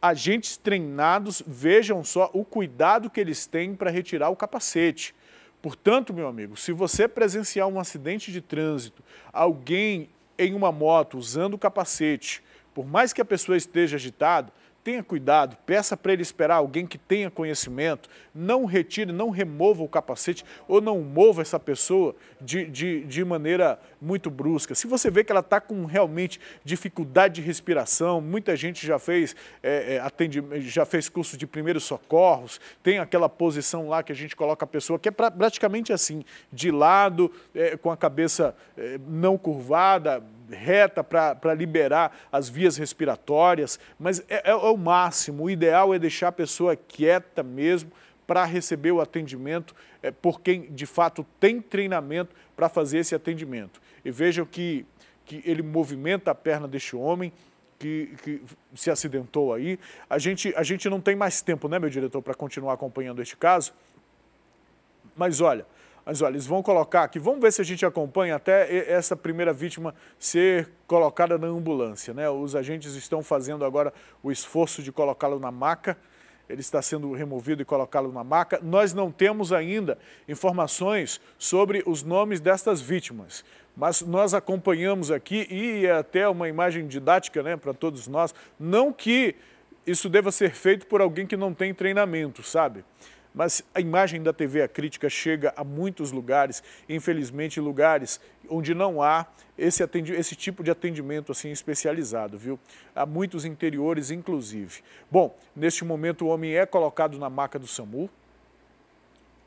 agentes treinados, vejam só o cuidado que eles têm para retirar o capacete. Portanto, meu amigo, se você presenciar um acidente de trânsito, alguém em uma moto usando o capacete, por mais que a pessoa esteja agitada, tenha cuidado, peça para ele esperar alguém que tenha conhecimento, não retire, não remova o capacete ou não mova essa pessoa de, de, de maneira muito brusca. Se você vê que ela está com realmente dificuldade de respiração, muita gente já fez, é, é, atende, já fez curso de primeiros socorros, tem aquela posição lá que a gente coloca a pessoa, que é pra, praticamente assim, de lado, é, com a cabeça é, não curvada, reta para liberar as vias respiratórias, mas é, é, é o máximo. O ideal é deixar a pessoa quieta mesmo para receber o atendimento é, por quem de fato tem treinamento para fazer esse atendimento. E vejam que, que ele movimenta a perna deste homem. Que, que se acidentou aí. A gente, a gente não tem mais tempo, né, meu diretor, para continuar acompanhando este caso. Mas olha, mas olha, eles vão colocar aqui, vamos ver se a gente acompanha até essa primeira vítima ser colocada na ambulância, né? Os agentes estão fazendo agora o esforço de colocá-lo na maca. Ele está sendo removido e colocá-lo na maca. Nós não temos ainda informações sobre os nomes destas vítimas, mas nós acompanhamos aqui e é até uma imagem didática, né, para todos nós, não que isso deva ser feito por alguém que não tem treinamento, sabe? mas a imagem da TV a crítica chega a muitos lugares, infelizmente lugares onde não há esse, esse tipo de atendimento assim especializado, viu? Há muitos interiores, inclusive. Bom, neste momento o homem é colocado na maca do SAMU,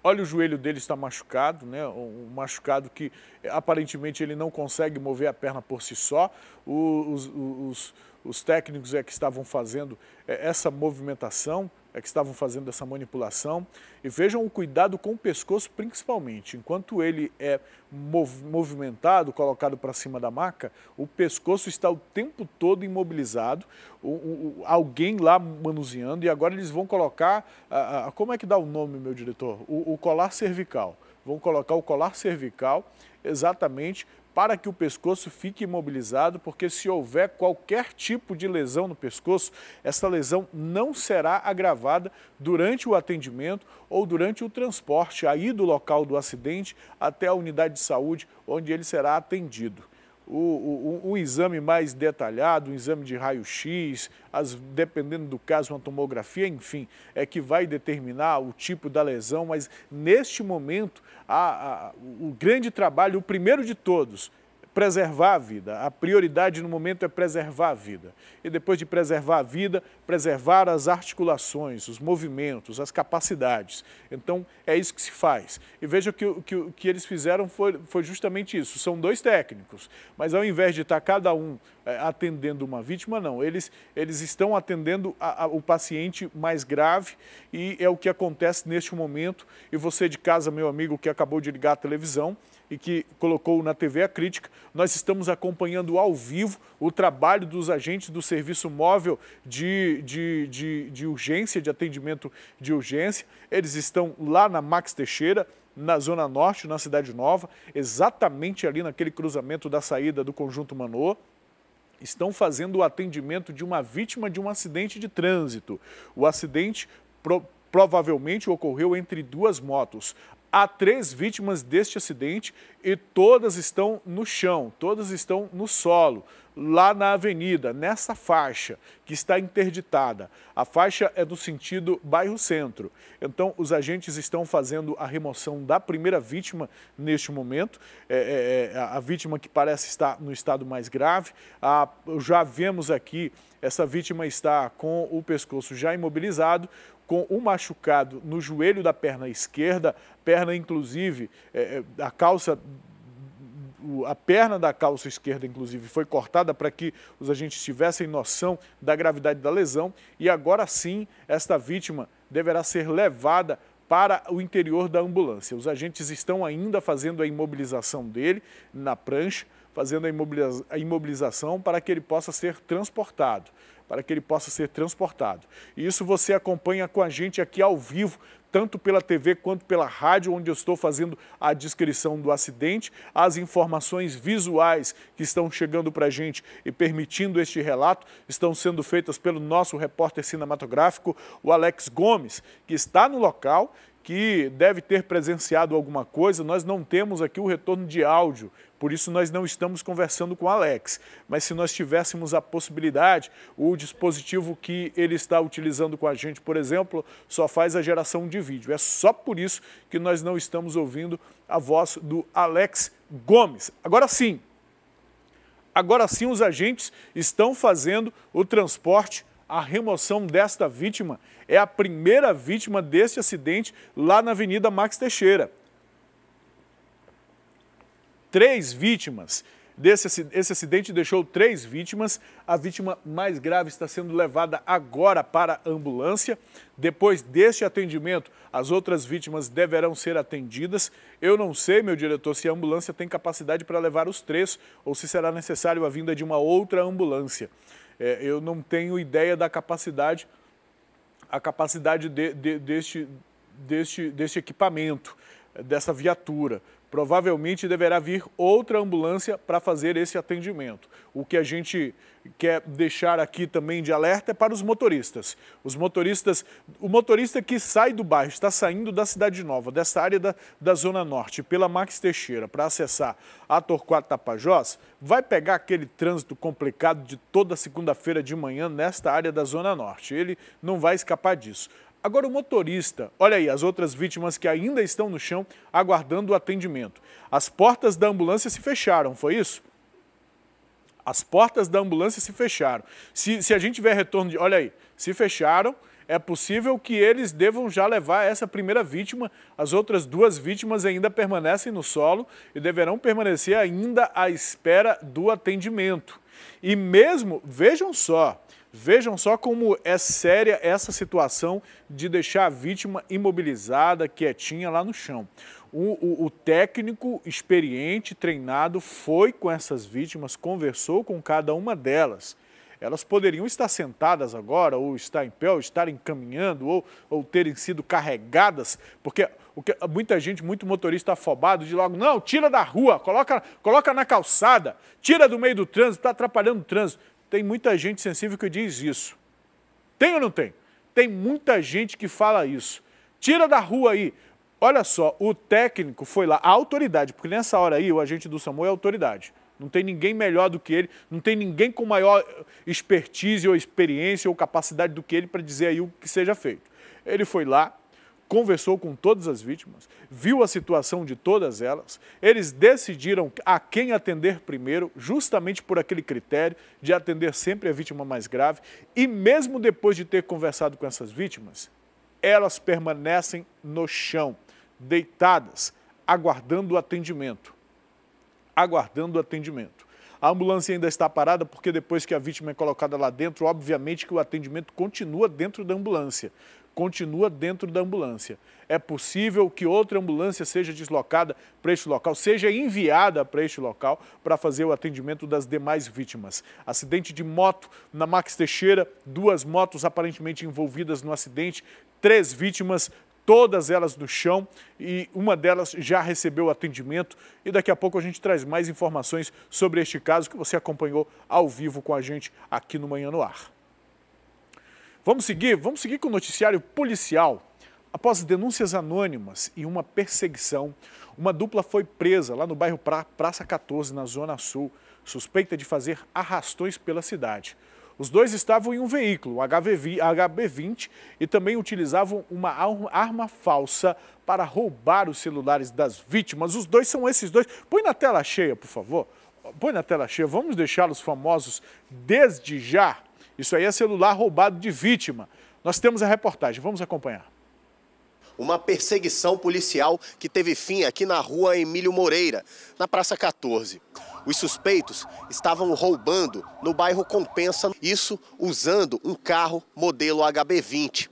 Olha, o joelho dele está machucado, né? Um machucado que aparentemente ele não consegue mover a perna por si só. Os, os, os técnicos é que estavam fazendo é, essa movimentação é que estavam fazendo essa manipulação. E vejam o cuidado com o pescoço, principalmente. Enquanto ele é mov movimentado, colocado para cima da maca, o pescoço está o tempo todo imobilizado, o, o, alguém lá manuseando, e agora eles vão colocar. A, a, como é que dá o nome, meu diretor? o, o colar cervical vão colocar o colar cervical exatamente para que o pescoço fique imobilizado, porque se houver qualquer tipo de lesão no pescoço, essa lesão não será agravada durante o atendimento ou durante o transporte aí do local do acidente até a unidade de saúde onde ele será atendido o, o, um exame mais detalhado, um exame de raio-x, dependendo do caso, uma tomografia, enfim, é que vai determinar o tipo da lesão, mas neste momento, a, a, o grande trabalho, o primeiro de todos, preservar a vida. A prioridade no momento é preservar a vida. E depois de preservar a vida, preservar as articulações, os movimentos, as capacidades. Então, é isso que se faz. E veja que o que, que, eles fizeram foi, foi justamente isso. São dois técnicos, mas ao invés de estar cada um eh, atendendo uma vítima, não. Eles, eles estão atendendo a, a, o paciente mais grave e é o que acontece neste momento. E você de casa, meu amigo, que acabou de ligar a televisão, e que colocou na TV a crítica. Nós estamos acompanhando ao vivo o trabalho dos agentes do serviço móvel de, de, de, de urgência, de atendimento de urgência. Eles estão lá na Max Teixeira, na Zona Norte, na Cidade Nova, exatamente ali naquele cruzamento da saída do Conjunto Manoa estão fazendo o atendimento de uma vítima de um acidente de trânsito. O acidente pro, provavelmente ocorreu entre duas motos. Há três vítimas deste acidente e todas estão no chão, todas estão no solo, lá na avenida, nessa faixa que está interditada. A faixa é do sentido bairro-centro. Então, os agentes estão fazendo a remoção da primeira vítima neste momento, é, é, é a vítima que parece estar no estado mais grave. A, já vemos aqui, essa vítima está com o pescoço já imobilizado com um machucado no joelho da perna esquerda, perna inclusive, é, é a calça a perna da calça esquerda, inclusive, foi cortada para que os agentes tivessem noção da gravidade da lesão. E agora sim, esta vítima deverá ser levada para o interior da ambulância. Os agentes estão ainda fazendo a imobilização dele na prancha, fazendo a imobilização para que ele possa ser transportado para que ele possa ser transportado. E isso você acompanha com a gente aqui ao vivo, tanto pela TV quanto pela rádio, onde eu estou fazendo a descrição do acidente, as informações visuais que estão chegando para a gente e permitindo este relato estão sendo feitas pelo nosso repórter cinematográfico, o Alex Gomes, que está no local que deve ter presenciado alguma coisa. Nós não temos aqui o retorno de áudio, por isso nós não estamos conversando com o Alex. Mas se nós tivéssemos a possibilidade, o dispositivo que ele está utilizando com a gente, por exemplo, só faz a geração de vídeo. É só por isso que nós não estamos ouvindo a voz do Alex Gomes. Agora sim, agora sim os agentes estão fazendo o transporte a remoção desta vítima é a primeira vítima deste acidente lá na Avenida Max Teixeira. Três vítimas. Desse, esse acidente deixou três vítimas. A vítima mais grave está sendo levada agora para a ambulância. Depois deste atendimento, as outras vítimas deverão ser atendidas. Eu não sei, meu diretor, se a ambulância tem capacidade para levar os três ou se será necessário a vinda de uma outra ambulância. É, eu não tenho ideia da capacidade, a capacidade de, de, deste, deste, deste equipamento, dessa viatura provavelmente deverá vir outra ambulância para fazer esse atendimento. O que a gente quer deixar aqui também de alerta é para os motoristas. Os motoristas, o motorista que sai do bairro, está saindo da Cidade Nova, dessa área da, da Zona Norte, pela Max Teixeira, para acessar a Torquato Tapajós, vai pegar aquele trânsito complicado de toda segunda-feira de manhã nesta área da Zona Norte. Ele não vai escapar disso. Agora, o motorista, olha aí as outras vítimas que ainda estão no chão aguardando o atendimento. As portas da ambulância se fecharam, foi isso? As portas da ambulância se fecharam. Se, se a gente tiver retorno de. Olha aí, se fecharam, é possível que eles devam já levar essa primeira vítima. As outras duas vítimas ainda permanecem no solo e deverão permanecer ainda à espera do atendimento. E mesmo, vejam só, Vejam só como é séria essa situação de deixar a vítima imobilizada, quietinha lá no chão. O, o, o, técnico experiente, treinado, foi com essas vítimas, conversou com cada uma delas. Elas poderiam estar sentadas agora, ou estar em pé, ou estarem caminhando, ou, ou terem sido carregadas, porque o que, muita gente, muito motorista afobado, de logo, não, tira da rua, coloca, coloca na calçada, tira do meio do trânsito, está atrapalhando o trânsito. Tem muita gente sensível que diz isso. Tem ou não tem? Tem muita gente que fala isso. Tira da rua aí. Olha só, o técnico foi lá, a autoridade, porque nessa hora aí o agente do SAMU é autoridade. Não tem ninguém melhor do que ele, não tem ninguém com maior expertise ou experiência ou capacidade do que ele para dizer aí o que seja feito. Ele foi lá, conversou com todas as vítimas, viu a situação de todas elas. Eles decidiram a quem atender primeiro, justamente por aquele critério de atender sempre a vítima mais grave. E mesmo depois de ter conversado com essas vítimas, elas permanecem no chão, deitadas, aguardando o atendimento. Aguardando o atendimento. A ambulância ainda está parada porque depois que a vítima é colocada lá dentro, obviamente que o atendimento continua dentro da ambulância continua dentro da ambulância. É possível que outra ambulância seja deslocada para este local, seja enviada para este local para fazer o atendimento das demais vítimas. Acidente de moto na Max Teixeira, duas motos aparentemente envolvidas no acidente, três vítimas, todas elas no chão e uma delas já recebeu atendimento. E daqui a pouco a gente traz mais informações sobre este caso que você acompanhou ao vivo com a gente aqui no Manhã no Ar. Vamos seguir? Vamos seguir com o noticiário policial. Após denúncias anônimas e uma perseguição, uma dupla foi presa lá no bairro pra Praça 14, na Zona Sul, suspeita de fazer arrastões pela cidade. Os dois estavam em um veículo, HB20, e também utilizavam uma arma falsa para roubar os celulares das vítimas. Os dois são esses dois. Põe na tela cheia, por favor. Põe na tela cheia. Vamos deixá-los famosos desde já. Isso aí é celular roubado de vítima. Nós temos a reportagem, vamos acompanhar uma perseguição policial que teve fim aqui na rua Emílio Moreira, na Praça 14. Os suspeitos estavam roubando no bairro Compensa, isso usando um carro modelo HB20.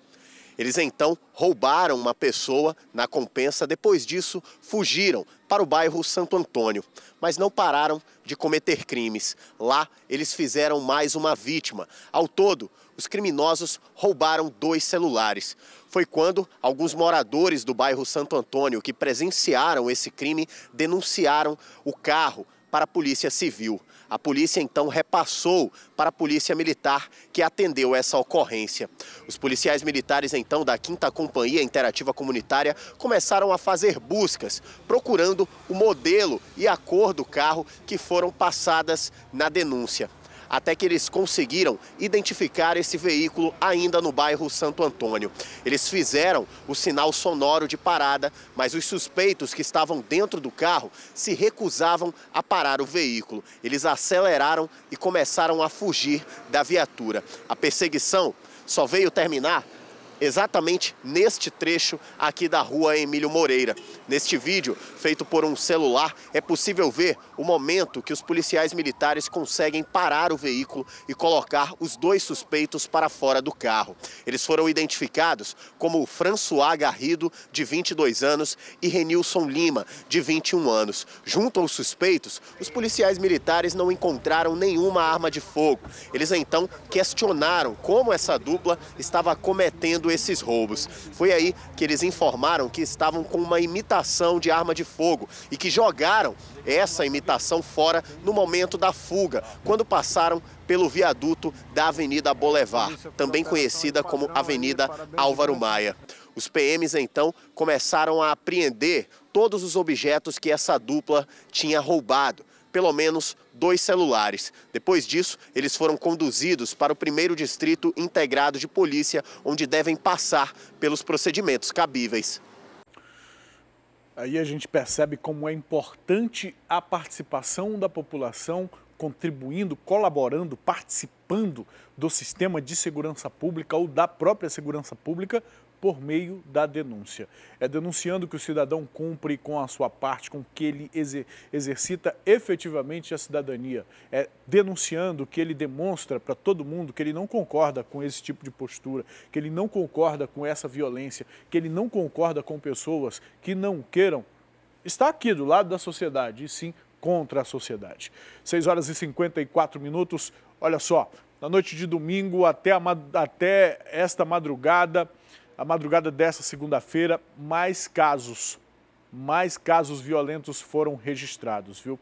Eles então roubaram uma pessoa na compensa, depois disso fugiram para o bairro Santo Antônio, mas não pararam de cometer crimes. Lá eles fizeram mais uma vítima. Ao todo, os criminosos roubaram dois celulares. Foi quando alguns moradores do bairro Santo Antônio que presenciaram esse crime denunciaram o carro para a Polícia Civil. A polícia então repassou para a polícia militar que atendeu essa ocorrência. Os policiais militares então da 5 Companhia Interativa Comunitária começaram a fazer buscas, procurando o modelo e a cor do carro que foram passadas na denúncia até que eles conseguiram identificar esse veículo ainda no bairro Santo Antônio. Eles fizeram o sinal sonoro de parada, mas os suspeitos que estavam dentro do carro se recusavam a parar o veículo. Eles aceleraram e começaram a fugir da viatura. A perseguição só veio terminar exatamente neste trecho aqui da rua Emílio Moreira. Neste vídeo, feito por um celular, é possível ver o momento que os policiais militares conseguem parar o veículo e colocar os dois suspeitos para fora do carro. Eles foram identificados como François Garrido, de 22 anos, e Renilson Lima, de 21 anos. Junto aos suspeitos, os policiais militares não encontraram nenhuma arma de fogo. Eles então questionaram como essa dupla estava cometendo esses roubos. Foi aí que eles informaram que estavam com uma imitação imitação de arma de fogo e que jogaram essa imitação fora no momento da fuga, quando passaram pelo viaduto da Avenida Boulevard, também conhecida como Avenida Álvaro Maia. Os PMs então começaram a apreender todos os objetos que essa dupla tinha roubado, pelo menos dois celulares. Depois disso, eles foram conduzidos para o primeiro distrito integrado de polícia, onde devem passar pelos procedimentos cabíveis. Aí a gente percebe como é importante a participação da população contribuindo, colaborando, participando do sistema de segurança pública ou da própria segurança pública por meio da denúncia. É denunciando que o cidadão cumpre com a sua parte, com que ele exercita efetivamente a cidadania. É denunciando que ele demonstra para todo mundo que ele não concorda com esse tipo de postura, que ele não concorda com essa violência, que ele não concorda com pessoas que não queiram estar aqui do lado da sociedade e sim contra a sociedade. 6 horas e 54 minutos. Olha só, na noite de domingo até, a, até esta madrugada, a madrugada desta segunda-feira, mais casos, mais casos violentos foram registrados, viu?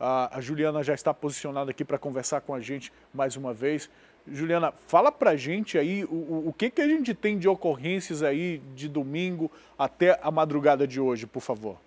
A Juliana já está posicionada aqui para conversar com a gente mais uma vez. Juliana, fala para a gente aí o, o que, que a gente tem de ocorrências aí de domingo até a madrugada de hoje, por favor.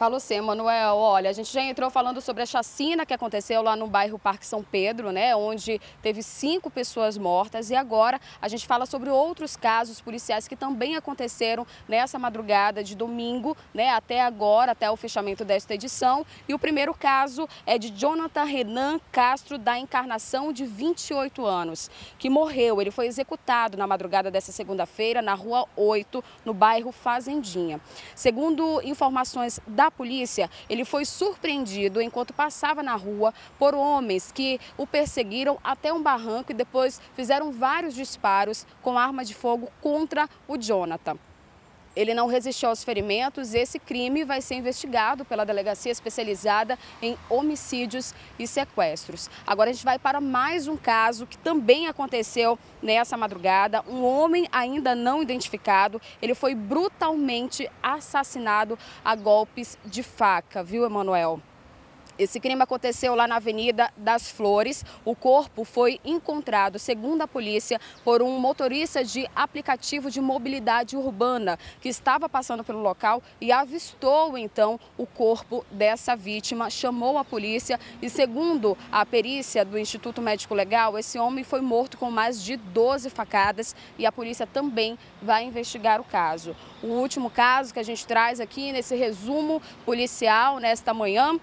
Falo sim, Manuel. Olha, a gente já entrou falando sobre a chacina que aconteceu lá no bairro Parque São Pedro, né? Onde teve cinco pessoas mortas. E agora a gente fala sobre outros casos policiais que também aconteceram nessa madrugada de domingo, né? Até agora, até o fechamento desta edição. E o primeiro caso é de Jonathan Renan Castro, da Encarnação, de 28 anos, que morreu. Ele foi executado na madrugada dessa segunda-feira, na Rua 8, no bairro Fazendinha. Segundo informações da polícia, ele foi surpreendido enquanto passava na rua por homens que o perseguiram até um barranco e depois fizeram vários disparos com arma de fogo contra o Jonathan. Ele não resistiu aos ferimentos. Esse crime vai ser investigado pela Delegacia Especializada em Homicídios e Sequestros. Agora a gente vai para mais um caso que também aconteceu nessa madrugada. Um homem ainda não identificado, ele foi brutalmente assassinado a golpes de faca, viu, Emanuel? Esse crime aconteceu lá na Avenida das Flores. O corpo foi encontrado, segundo a polícia, por um motorista de aplicativo de mobilidade urbana que estava passando pelo local e avistou então o corpo dessa vítima, chamou a polícia e, segundo a perícia do Instituto Médico Legal, esse homem foi morto com mais de 12 facadas e a polícia também vai investigar o caso. O último caso que a gente traz aqui nesse resumo policial nesta manhã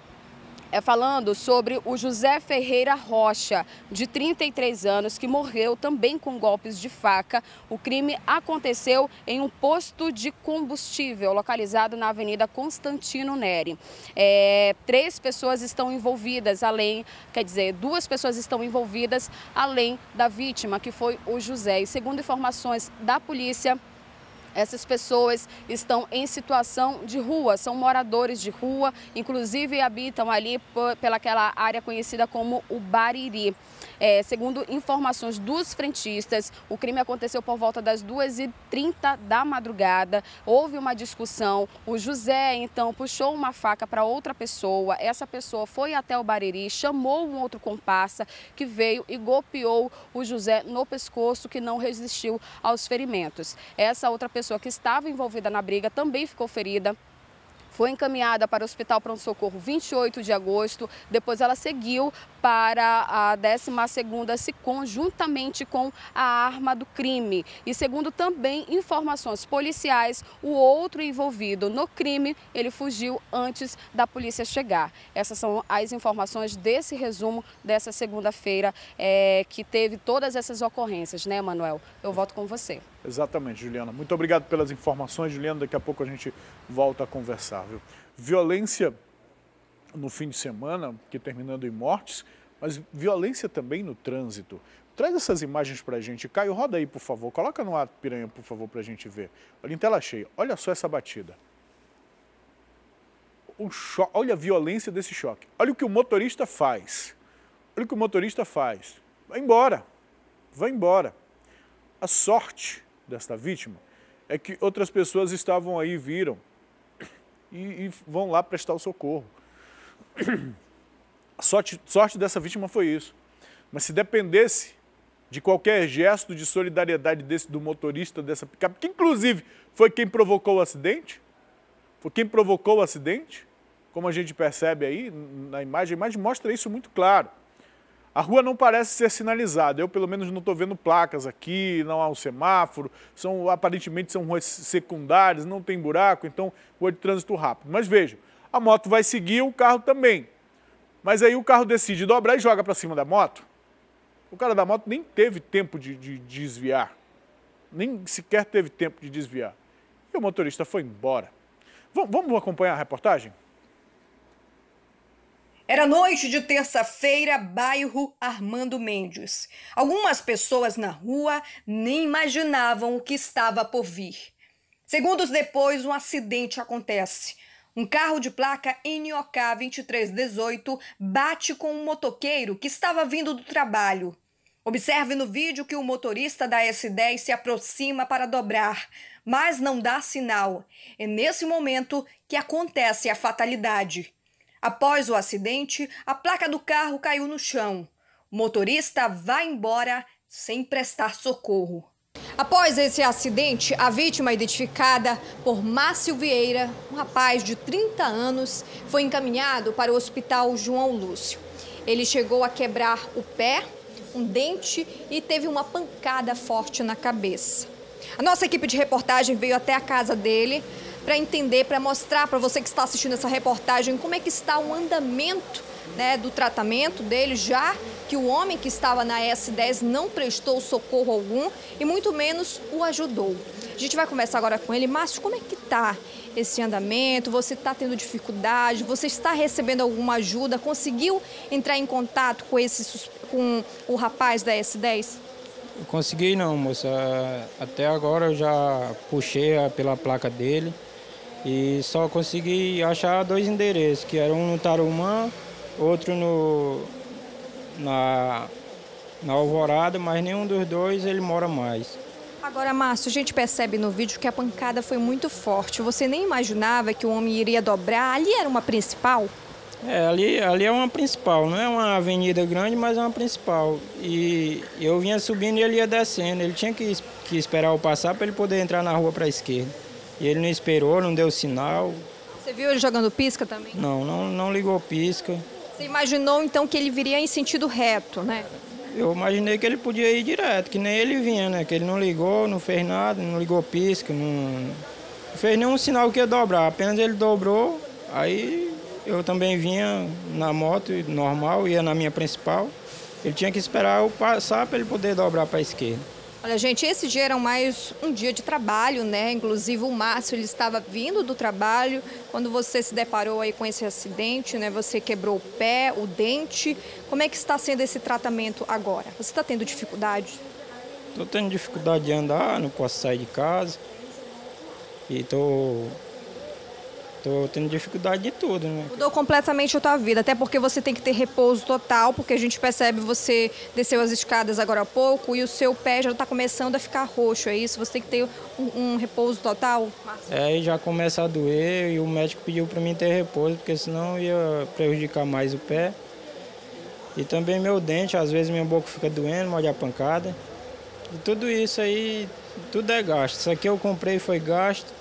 é falando sobre o José Ferreira Rocha, de 33 anos, que morreu também com golpes de faca. O crime aconteceu em um posto de combustível localizado na Avenida Constantino Neri. É, três pessoas estão envolvidas, além, quer dizer, duas pessoas estão envolvidas, além da vítima, que foi o José. E segundo informações da polícia, essas pessoas estão em situação de rua, são moradores de rua, inclusive habitam ali pelaquela área conhecida como o Bariri. É, segundo informações dos frentistas, o crime aconteceu por volta das 2h30 da madrugada. Houve uma discussão. O José, então, puxou uma faca para outra pessoa. Essa pessoa foi até o Bariri, chamou um outro comparsa que veio e golpeou o José no pescoço, que não resistiu aos ferimentos. Essa outra pessoa pessoa que estava envolvida na briga também ficou ferida. Foi encaminhada para o Hospital Pronto Socorro 28 de agosto. Depois ela seguiu para a 12ª SICOM juntamente com a arma do crime. E segundo também informações policiais, o outro envolvido no crime, ele fugiu antes da polícia chegar. Essas são as informações desse resumo dessa segunda-feira é, que teve todas essas ocorrências, né, Manuel? Eu volto com você. Exatamente, Juliana. Muito obrigado pelas informações, Juliana. Daqui a pouco a gente volta a conversar. Viu? Violência no fim de semana, que terminando em mortes, mas violência também no trânsito. Traz essas imagens para a gente. Caio, roda aí, por favor. Coloca no ar, piranha, por favor, para a gente ver. Olha em tela cheia. Olha só essa batida. O cho... Olha a violência desse choque. Olha o que o motorista faz. Olha o que o motorista faz. Vai embora. Vai embora. A sorte desta vítima é que outras pessoas estavam aí, viram e, e vão lá prestar o socorro. A sorte, sorte dessa vítima foi isso. Mas se dependesse de qualquer gesto de solidariedade desse do motorista dessa picape, que inclusive foi quem provocou o acidente, foi quem provocou o acidente, como a gente percebe aí na imagem, a imagem mostra isso muito claro. A rua não parece ser sinalizada. Eu, pelo menos, não estou vendo placas aqui, não há um semáforo. São, aparentemente, são ruas secundárias, não tem buraco, então, rua de trânsito rápido. Mas veja, a moto vai seguir, o carro também. Mas aí o carro decide dobrar e joga para cima da moto. O cara da moto nem teve tempo de, de, de desviar. Nem sequer teve tempo de desviar. E o motorista foi embora. V vamos acompanhar a reportagem? Era noite de terça-feira, bairro Armando Mendes. Algumas pessoas na rua nem imaginavam o que estava por vir. Segundos depois, um acidente acontece. Um carro de placa NOK 2318 bate com um motoqueiro que estava vindo do trabalho. Observe no vídeo que o motorista da S10 se aproxima para dobrar, mas não dá sinal. É nesse momento que acontece a fatalidade. Após o acidente, a placa do carro caiu no chão. O motorista vai embora sem prestar socorro. Após esse acidente, a vítima identificada por Márcio Vieira, um rapaz de 30 anos, foi encaminhado para o Hospital João Lúcio. Ele chegou a quebrar o pé, um dente e teve uma pancada forte na cabeça. A nossa equipe de reportagem veio até a casa dele para entender, para mostrar para você que está assistindo essa reportagem como é que está o andamento né, do tratamento dele, já que o homem que estava na S10 não prestou socorro algum e muito menos o ajudou. A gente vai conversar agora com ele. Márcio, como é que está esse andamento? Você está tendo dificuldade? Você está recebendo alguma ajuda? Conseguiu entrar em contato com, esse, com o rapaz da S10? Consegui não, moça. Até agora eu já puxei pela placa dele. E só consegui achar dois endereços, que era um no Tarumã, outro no, na, na Alvorada, mas nenhum dos dois ele mora mais. Agora, Márcio, a gente percebe no vídeo que a pancada foi muito forte. Você nem imaginava que o homem iria dobrar? Ali era uma principal? É, ali, ali é uma principal, não é uma avenida grande, mas é uma principal. E eu vinha subindo e ele ia descendo. Ele tinha que, que esperar eu passar para ele poder entrar na rua para a esquerda. E ele não esperou, não deu sinal. Você viu ele jogando pisca também? Não, não, não ligou pisca. Você imaginou então que ele viria em sentido reto, né? Eu imaginei que ele podia ir direto, que nem ele vinha, né? Que ele não ligou, não fez nada, não ligou pisca, não, fez nenhum sinal que ia dobrar. Apenas ele dobrou, aí eu também vinha na moto normal, ia na minha principal. Ele tinha que esperar eu passar para ele poder dobrar para a esquerda. Olha, gente, esse dia era mais um dia de trabalho, né? Inclusive o Márcio, ele estava vindo do trabalho quando você se deparou aí com esse acidente, né? Você quebrou o pé, o dente. Como é que está sendo esse tratamento agora? Você está tendo dificuldade? Estou tendo dificuldade de andar, não posso sair de casa. E estou Tô tendo dificuldade de tudo, né? Mudou completamente a tua vida, até porque você tem que ter repouso total, porque a gente percebe você desceu as escadas agora há pouco e o seu pé já está começando a ficar roxo, é isso? Você tem que ter um, um repouso total? É, e já começa a doer e o médico pediu para mim ter repouso, porque senão ia prejudicar mais o pé. E também meu dente, às vezes minha boca fica doendo, molha a pancada. E tudo isso aí, tudo é gasto. Isso aqui eu comprei foi gasto.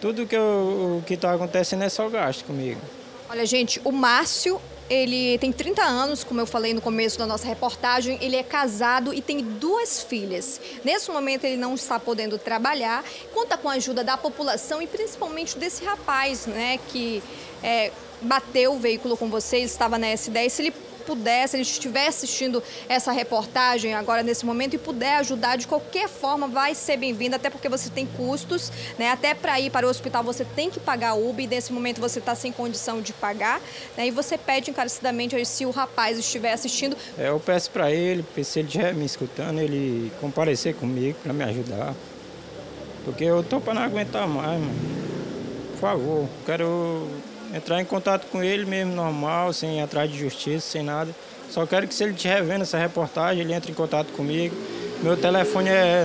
Tudo que o que está acontecendo é só gasto comigo. Olha, gente, o Márcio, ele tem 30 anos, como eu falei no começo da nossa reportagem. Ele é casado e tem duas filhas. Nesse momento, ele não está podendo trabalhar. Conta com a ajuda da população e principalmente desse rapaz, né, que é, bateu o veículo com você, estava na S10. Ele puder, se ele estiver assistindo essa reportagem agora nesse momento e puder ajudar de qualquer forma, vai ser bem-vindo, até porque você tem custos, né? Até para ir para o hospital você tem que pagar UBI, e nesse momento você está sem condição de pagar, né? E você pede encarecidamente aí, se o rapaz estiver assistindo. É, eu peço para ele, se ele estiver me escutando, ele comparecer comigo para me ajudar. Porque eu tô para não aguentar mais, mano. Por favor, quero entrar em contato com ele mesmo, normal, sem ir atrás de justiça, sem nada. Só quero que se ele estiver vendo essa reportagem, ele entre em contato comigo. Meu telefone é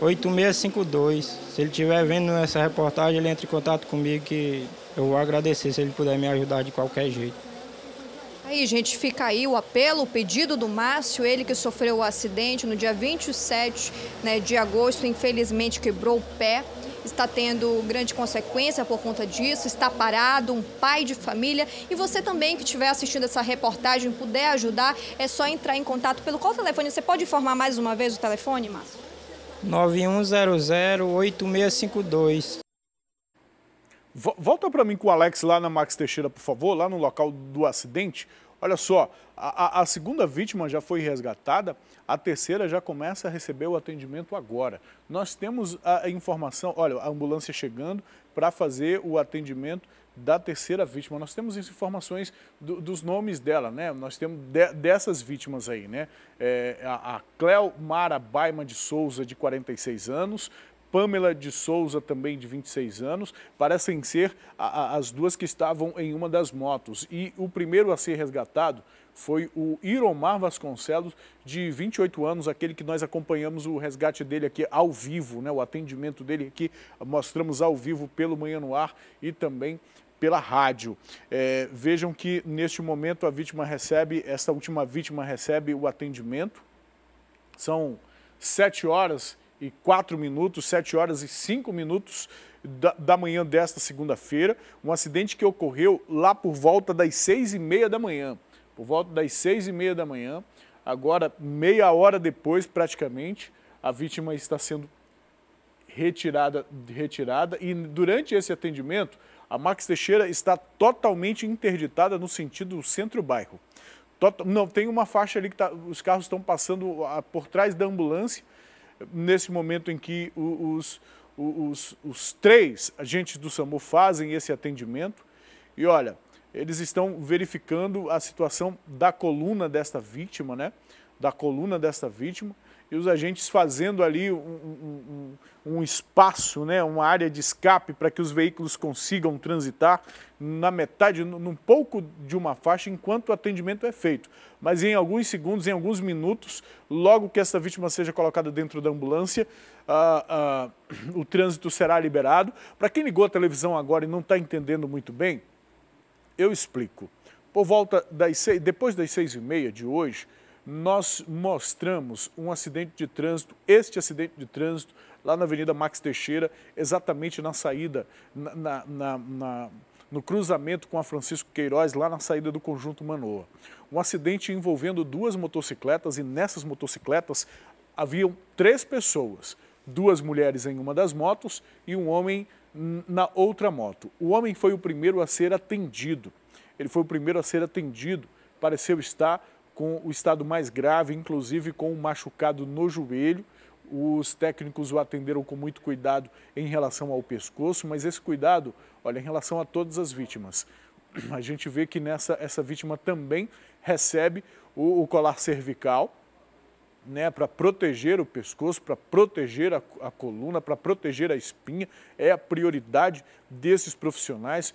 9100-8652. Se ele estiver vendo essa reportagem, ele entre em contato comigo que eu vou agradecer se ele puder me ajudar de qualquer jeito aí, gente, fica aí o apelo, o pedido do Márcio, ele que sofreu o acidente no dia 27 né, de agosto, infelizmente quebrou o pé está tendo grande consequência por conta disso, está parado, um pai de família. E você também que estiver assistindo essa reportagem, puder ajudar, é só entrar em contato pelo qual telefone? Você pode informar mais uma vez o telefone, Márcio? 9100 8652. Volta para mim com o Alex lá na Max Teixeira, por favor, lá no local do acidente. Olha só, a, a, segunda vítima já foi resgatada, a terceira já começa a receber o atendimento agora. Nós temos a informação, olha, a ambulância chegando para fazer o atendimento da terceira vítima. Nós temos informações do, dos nomes dela, né? Nós temos de, dessas vítimas aí, né? É, a, a Cléo Mara Baima de Souza, de 46 anos, Pamela de Souza, também de 26 anos, parecem ser a, a, as duas que estavam em uma das motos. E o primeiro a ser resgatado foi o Iromar Vasconcelos, de 28 anos, aquele que nós acompanhamos o resgate dele aqui ao vivo, né? o atendimento dele aqui, mostramos ao vivo pelo Manhã no Ar e também pela rádio. É, vejam que neste momento a vítima recebe, esta última vítima recebe o atendimento. São 7 horas e 4 minutos, 7 horas e 5 minutos da, da manhã desta segunda-feira, um acidente que ocorreu lá por volta das 6 e meia da manhã. Por volta das 6 e meia da manhã, agora meia hora depois praticamente, a vítima está sendo retirada, retirada e durante esse atendimento, a Max Teixeira está totalmente interditada no sentido centro-bairro. Tota, não, tem uma faixa ali que tá, os carros estão passando por trás da ambulância nesse momento em que os, os, os três agentes do SAMU fazem esse atendimento. E olha, eles estão verificando a situação da coluna desta vítima, né? Da coluna desta vítima e os agentes fazendo ali um, um espaço, né, uma área de escape para que os veículos consigam transitar na metade, num pouco de uma faixa, enquanto o atendimento é feito. Mas em alguns segundos, em alguns minutos, logo que essa vítima seja colocada dentro da ambulância, (clears throat) o trânsito será liberado. Para quem ligou a televisão agora e não está entendendo muito bem, eu explico. Por volta das seis, depois das seis e meia de hoje, nós mostramos um acidente de trânsito, este acidente de trânsito lá na Avenida Max Teixeira, exatamente na saída, na, na, na, no cruzamento com a Francisco Queiroz, lá na saída do Conjunto Manoa. Um acidente envolvendo duas motocicletas e nessas motocicletas haviam três pessoas, duas mulheres em uma das motos e um homem na outra moto. O homem foi o primeiro a ser atendido. Ele foi o primeiro a ser atendido. Pareceu estar com o estado mais grave, inclusive com um machucado no joelho. Os técnicos o atenderam com muito cuidado em relação ao pescoço, mas esse cuidado, olha, em relação a todas as vítimas. A gente vê que nessa essa vítima também recebe o, o colar cervical, né, para proteger o pescoço, para proteger a, a coluna, para proteger a espinha, é a prioridade desses profissionais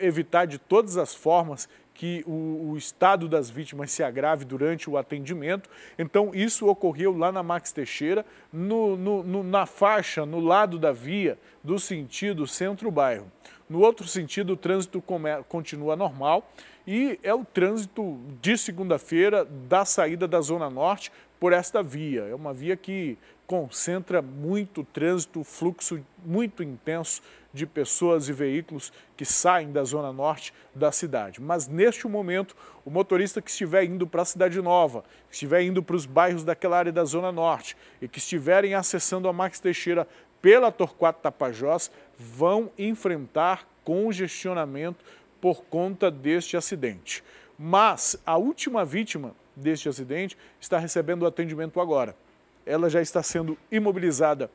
evitar de todas as formas que o, o, estado das vítimas se agrave durante o atendimento. Então, isso ocorreu lá na Max Teixeira, no, no, no, na faixa, no lado da via, do sentido centro-bairro. No outro sentido, o trânsito continua normal e é o trânsito de segunda-feira da saída da Zona Norte por esta via. É uma via que concentra muito trânsito, fluxo muito intenso de pessoas e veículos que saem da zona norte da cidade. Mas neste momento, o motorista que estiver indo para a Cidade Nova, que estiver indo para os bairros daquela área da zona norte e que estiverem acessando a Max Teixeira pela Torquato Tapajós, vão enfrentar congestionamento por conta deste acidente. Mas a última vítima deste acidente está recebendo atendimento agora. Ela já está sendo imobilizada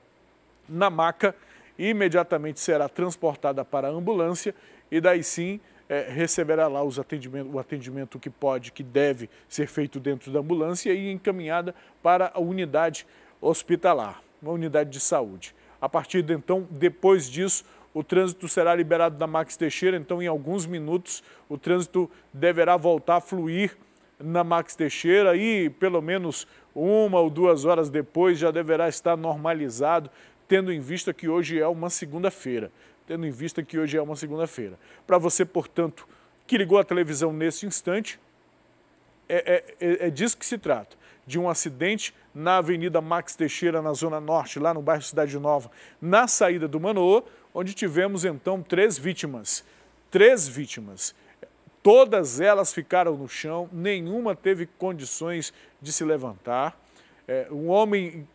na maca e imediatamente será transportada para a ambulância e daí sim é, receberá lá os atendimento, o atendimento que pode, que deve ser feito dentro da ambulância e encaminhada para a unidade hospitalar, uma unidade de saúde. A partir de então, depois disso, o trânsito será liberado da Max Teixeira, então em alguns minutos o trânsito deverá voltar a fluir na Max Teixeira e pelo menos uma ou duas horas depois já deverá estar normalizado, tendo em vista que hoje é uma segunda-feira. Tendo em vista que hoje é uma segunda-feira. Para você, portanto, que ligou a televisão nesse instante, é, é, é, é disso que se trata. De um acidente na Avenida Max Teixeira, na Zona Norte, lá no bairro Cidade Nova, na saída do Manoa, onde tivemos então três vítimas. Três vítimas. Todas elas ficaram no chão, nenhuma teve condições de se levantar. É, um homem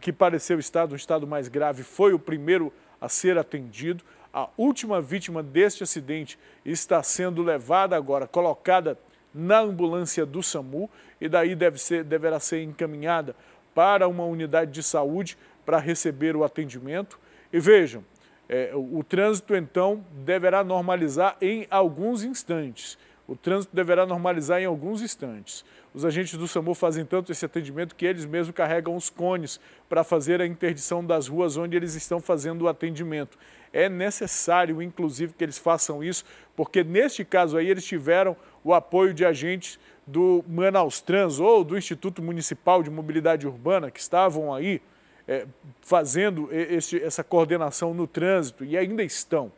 que pareceu estar no estado mais grave foi o primeiro a ser atendido. A última vítima deste acidente está sendo levada agora, colocada na ambulância do SAMU e daí deve ser, deverá ser encaminhada para uma unidade de saúde para receber o atendimento. E vejam, é, o, o trânsito, então, deverá normalizar em alguns instantes. O trânsito deverá normalizar em alguns instantes. Os agentes do SAMU fazem tanto esse atendimento que eles mesmos carregam os cones para fazer a interdição das ruas onde eles estão fazendo o atendimento. É necessário, inclusive, que eles façam isso, porque neste caso aí eles tiveram o apoio de agentes do Manaus Trans ou do Instituto Municipal de Mobilidade Urbana que estavam aí é, fazendo esse, essa coordenação no trânsito e ainda estão.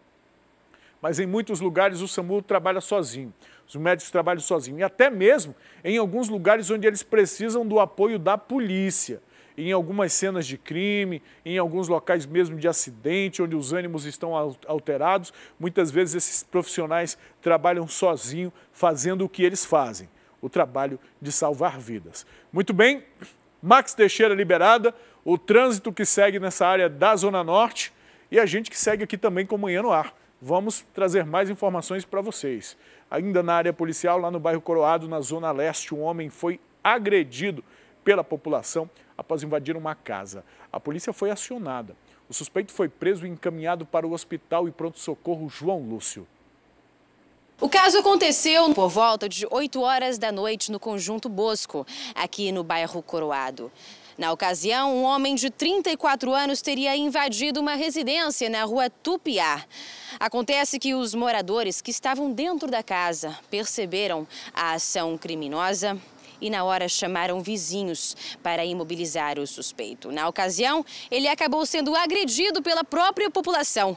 Mas em muitos lugares o SAMU trabalha sozinho, os médicos trabalham sozinhos. E até mesmo em alguns lugares onde eles precisam do apoio da polícia em algumas cenas de crime, em alguns locais mesmo de acidente, onde os ânimos estão alterados. Muitas vezes esses profissionais trabalham sozinhos fazendo o que eles fazem, o trabalho de salvar vidas. Muito bem, Max Teixeira liberada o trânsito que segue nessa área da Zona Norte e a gente que segue aqui também com Manhã no Ar. Vamos trazer mais informações para vocês. Ainda na área policial, lá no bairro Coroado, na Zona Leste, um homem foi agredido pela população após invadir uma casa. A polícia foi acionada. O suspeito foi preso e encaminhado para o hospital e pronto-socorro João Lúcio. O caso aconteceu por volta de 8 horas da noite no Conjunto Bosco, aqui no bairro Coroado. Na ocasião, um homem de 34 anos teria invadido uma residência na rua Tupiar. Acontece que os moradores que estavam dentro da casa perceberam a ação criminosa e na hora chamaram vizinhos para imobilizar o suspeito. Na ocasião, ele acabou sendo agredido pela própria população.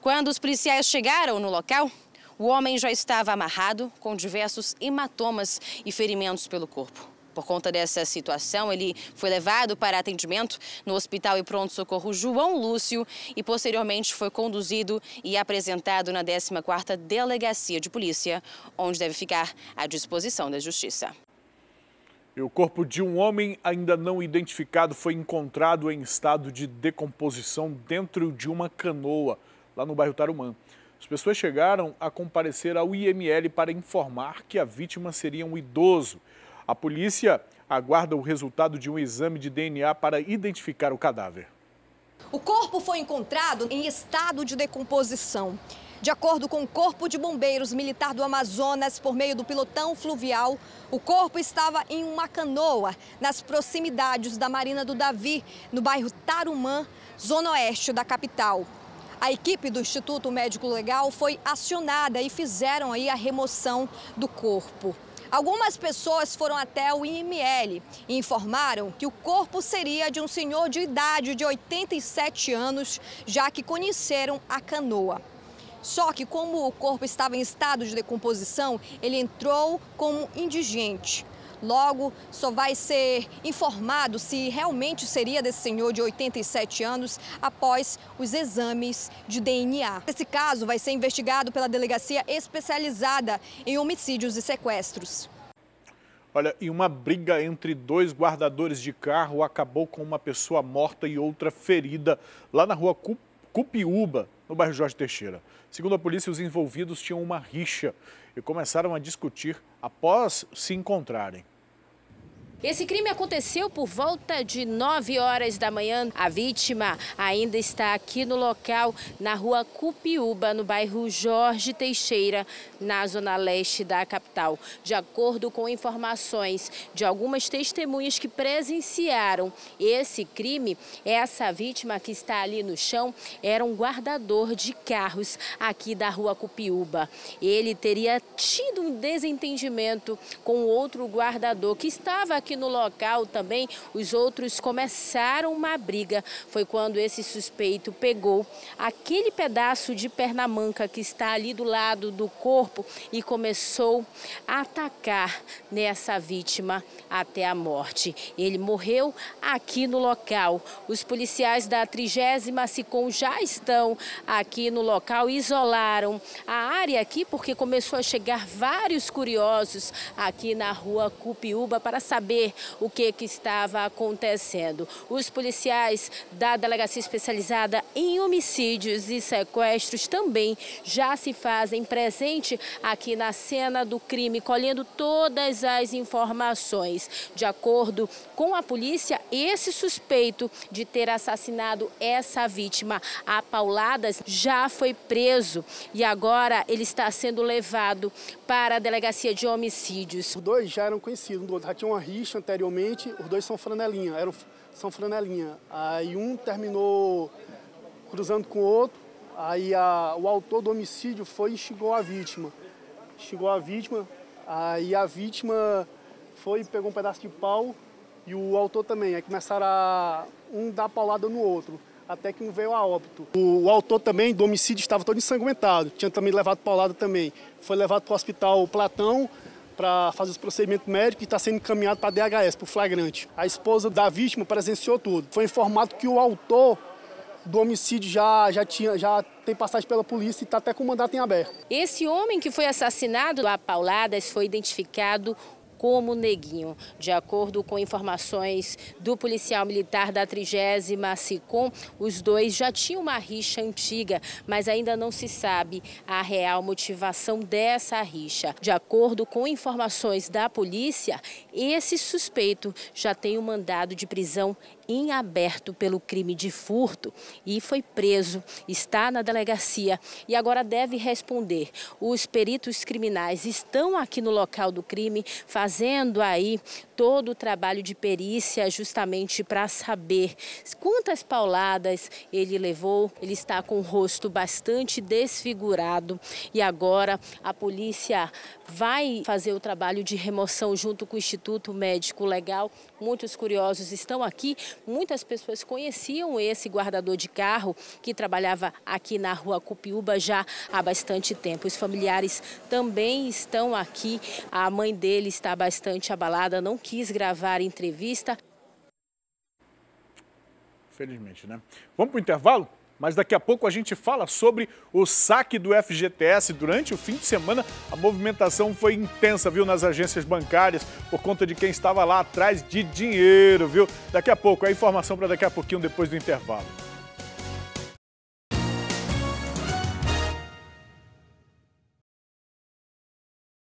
Quando os policiais chegaram no local, o homem já estava amarrado com diversos hematomas e ferimentos pelo corpo. Por conta dessa situação, ele foi levado para atendimento no Hospital e Pronto Socorro João Lúcio e posteriormente foi conduzido e apresentado na 14ª Delegacia de Polícia, onde deve ficar à disposição da Justiça. E o corpo de um homem ainda não identificado foi encontrado em estado de decomposição dentro de uma canoa, lá no bairro Tarumã. As pessoas chegaram a comparecer ao IML para informar que a vítima seria um idoso a polícia aguarda o resultado de um exame de DNA para identificar o cadáver. O corpo foi encontrado em estado de decomposição. De acordo com o Corpo de Bombeiros Militar do Amazonas, por meio do pilotão fluvial, o corpo estava em uma canoa nas proximidades da Marina do Davi, no bairro Tarumã, zona oeste da capital. A equipe do Instituto Médico Legal foi acionada e fizeram aí a remoção do corpo. Algumas pessoas foram até o IML e informaram que o corpo seria de um senhor de idade de 87 anos, já que conheceram a canoa. Só que, como o corpo estava em estado de decomposição, ele entrou como indigente. Logo, só vai ser informado se realmente seria desse senhor de 87 anos após os exames de DNA. Esse caso vai ser investigado pela delegacia especializada em homicídios e sequestros. Olha, e uma briga entre dois guardadores de carro acabou com uma pessoa morta e outra ferida lá na rua Cupiúba, no bairro Jorge Teixeira. Segundo a polícia, os envolvidos tinham uma rixa e começaram a discutir após se encontrarem. Esse crime aconteceu por volta de 9 horas da manhã. A vítima ainda está aqui no local, na rua Cupiúba, no bairro Jorge Teixeira, na zona leste da capital. De acordo com informações de algumas testemunhas que presenciaram esse crime, essa vítima que está ali no chão era um guardador de carros aqui da rua Cupiúba. Ele teria tido um desentendimento com outro guardador que estava que no local também os outros começaram uma briga. Foi quando esse suspeito pegou aquele pedaço de pernamanca que está ali do lado do corpo e começou a atacar nessa vítima até a morte. Ele morreu aqui no local. Os policiais da 30 SICOM já estão aqui no local, isolaram a área aqui porque começou a chegar vários curiosos aqui na rua Cupiúba para saber saber o que, que estava acontecendo. Os policiais da Delegacia Especializada em Homicídios e Sequestros também já se fazem presente aqui na cena do crime, colhendo todas as informações. De acordo com a polícia, esse suspeito de ter assassinado essa vítima a pauladas já foi preso e agora ele está sendo levado para a Delegacia de Homicídios. Os dois já eram conhecidos, um do outro já tinha uma rixa anteriormente, os dois são franelinha, eram, são franelinha. Aí um terminou cruzando com o outro, aí a, o autor do homicídio foi e xingou a vítima. Xingou a vítima, aí a vítima foi e pegou um pedaço de pau e o autor também. Aí começaram a um dar paulada no outro, até que um veio a óbito. O, o autor também do homicídio estava todo ensanguentado, tinha também levado paulada também. Foi levado para o hospital Platão, para fazer os procedimentos médicos e está sendo encaminhado para DHS, para o flagrante. A esposa da vítima presenciou tudo. Foi informado que o autor do homicídio já, já, tinha, já tem passagem pela polícia e está até com o mandato em aberto. Esse homem que foi assassinado a pauladas foi identificado como Neguinho. De acordo com informações do policial militar da 30 SICOM, os dois já tinham uma rixa antiga, mas ainda não se sabe a real motivação dessa rixa. De acordo com informações da polícia, esse suspeito já tem um mandado de prisão em aberto pelo crime de furto e foi preso, está na delegacia e agora deve responder. Os peritos criminais estão aqui no local do crime fazendo aí todo o trabalho de perícia justamente para saber quantas pauladas ele levou. Ele está com o rosto bastante desfigurado e agora a polícia vai fazer o trabalho de remoção junto com o Instituto Médico Legal. Muitos curiosos estão aqui. Muitas pessoas conheciam esse guardador de carro que trabalhava aqui na rua Cupiúba já há bastante tempo. Os familiares também estão aqui. A mãe dele está bastante abalada, não quis gravar entrevista. Felizmente, né? Vamos para o intervalo? Mas daqui a pouco a gente fala sobre o saque do FGTS. Durante o fim de semana, a movimentação foi intensa, viu, nas agências bancárias, por conta de quem estava lá atrás de dinheiro, viu? Daqui a pouco, a informação para daqui a pouquinho, depois do intervalo.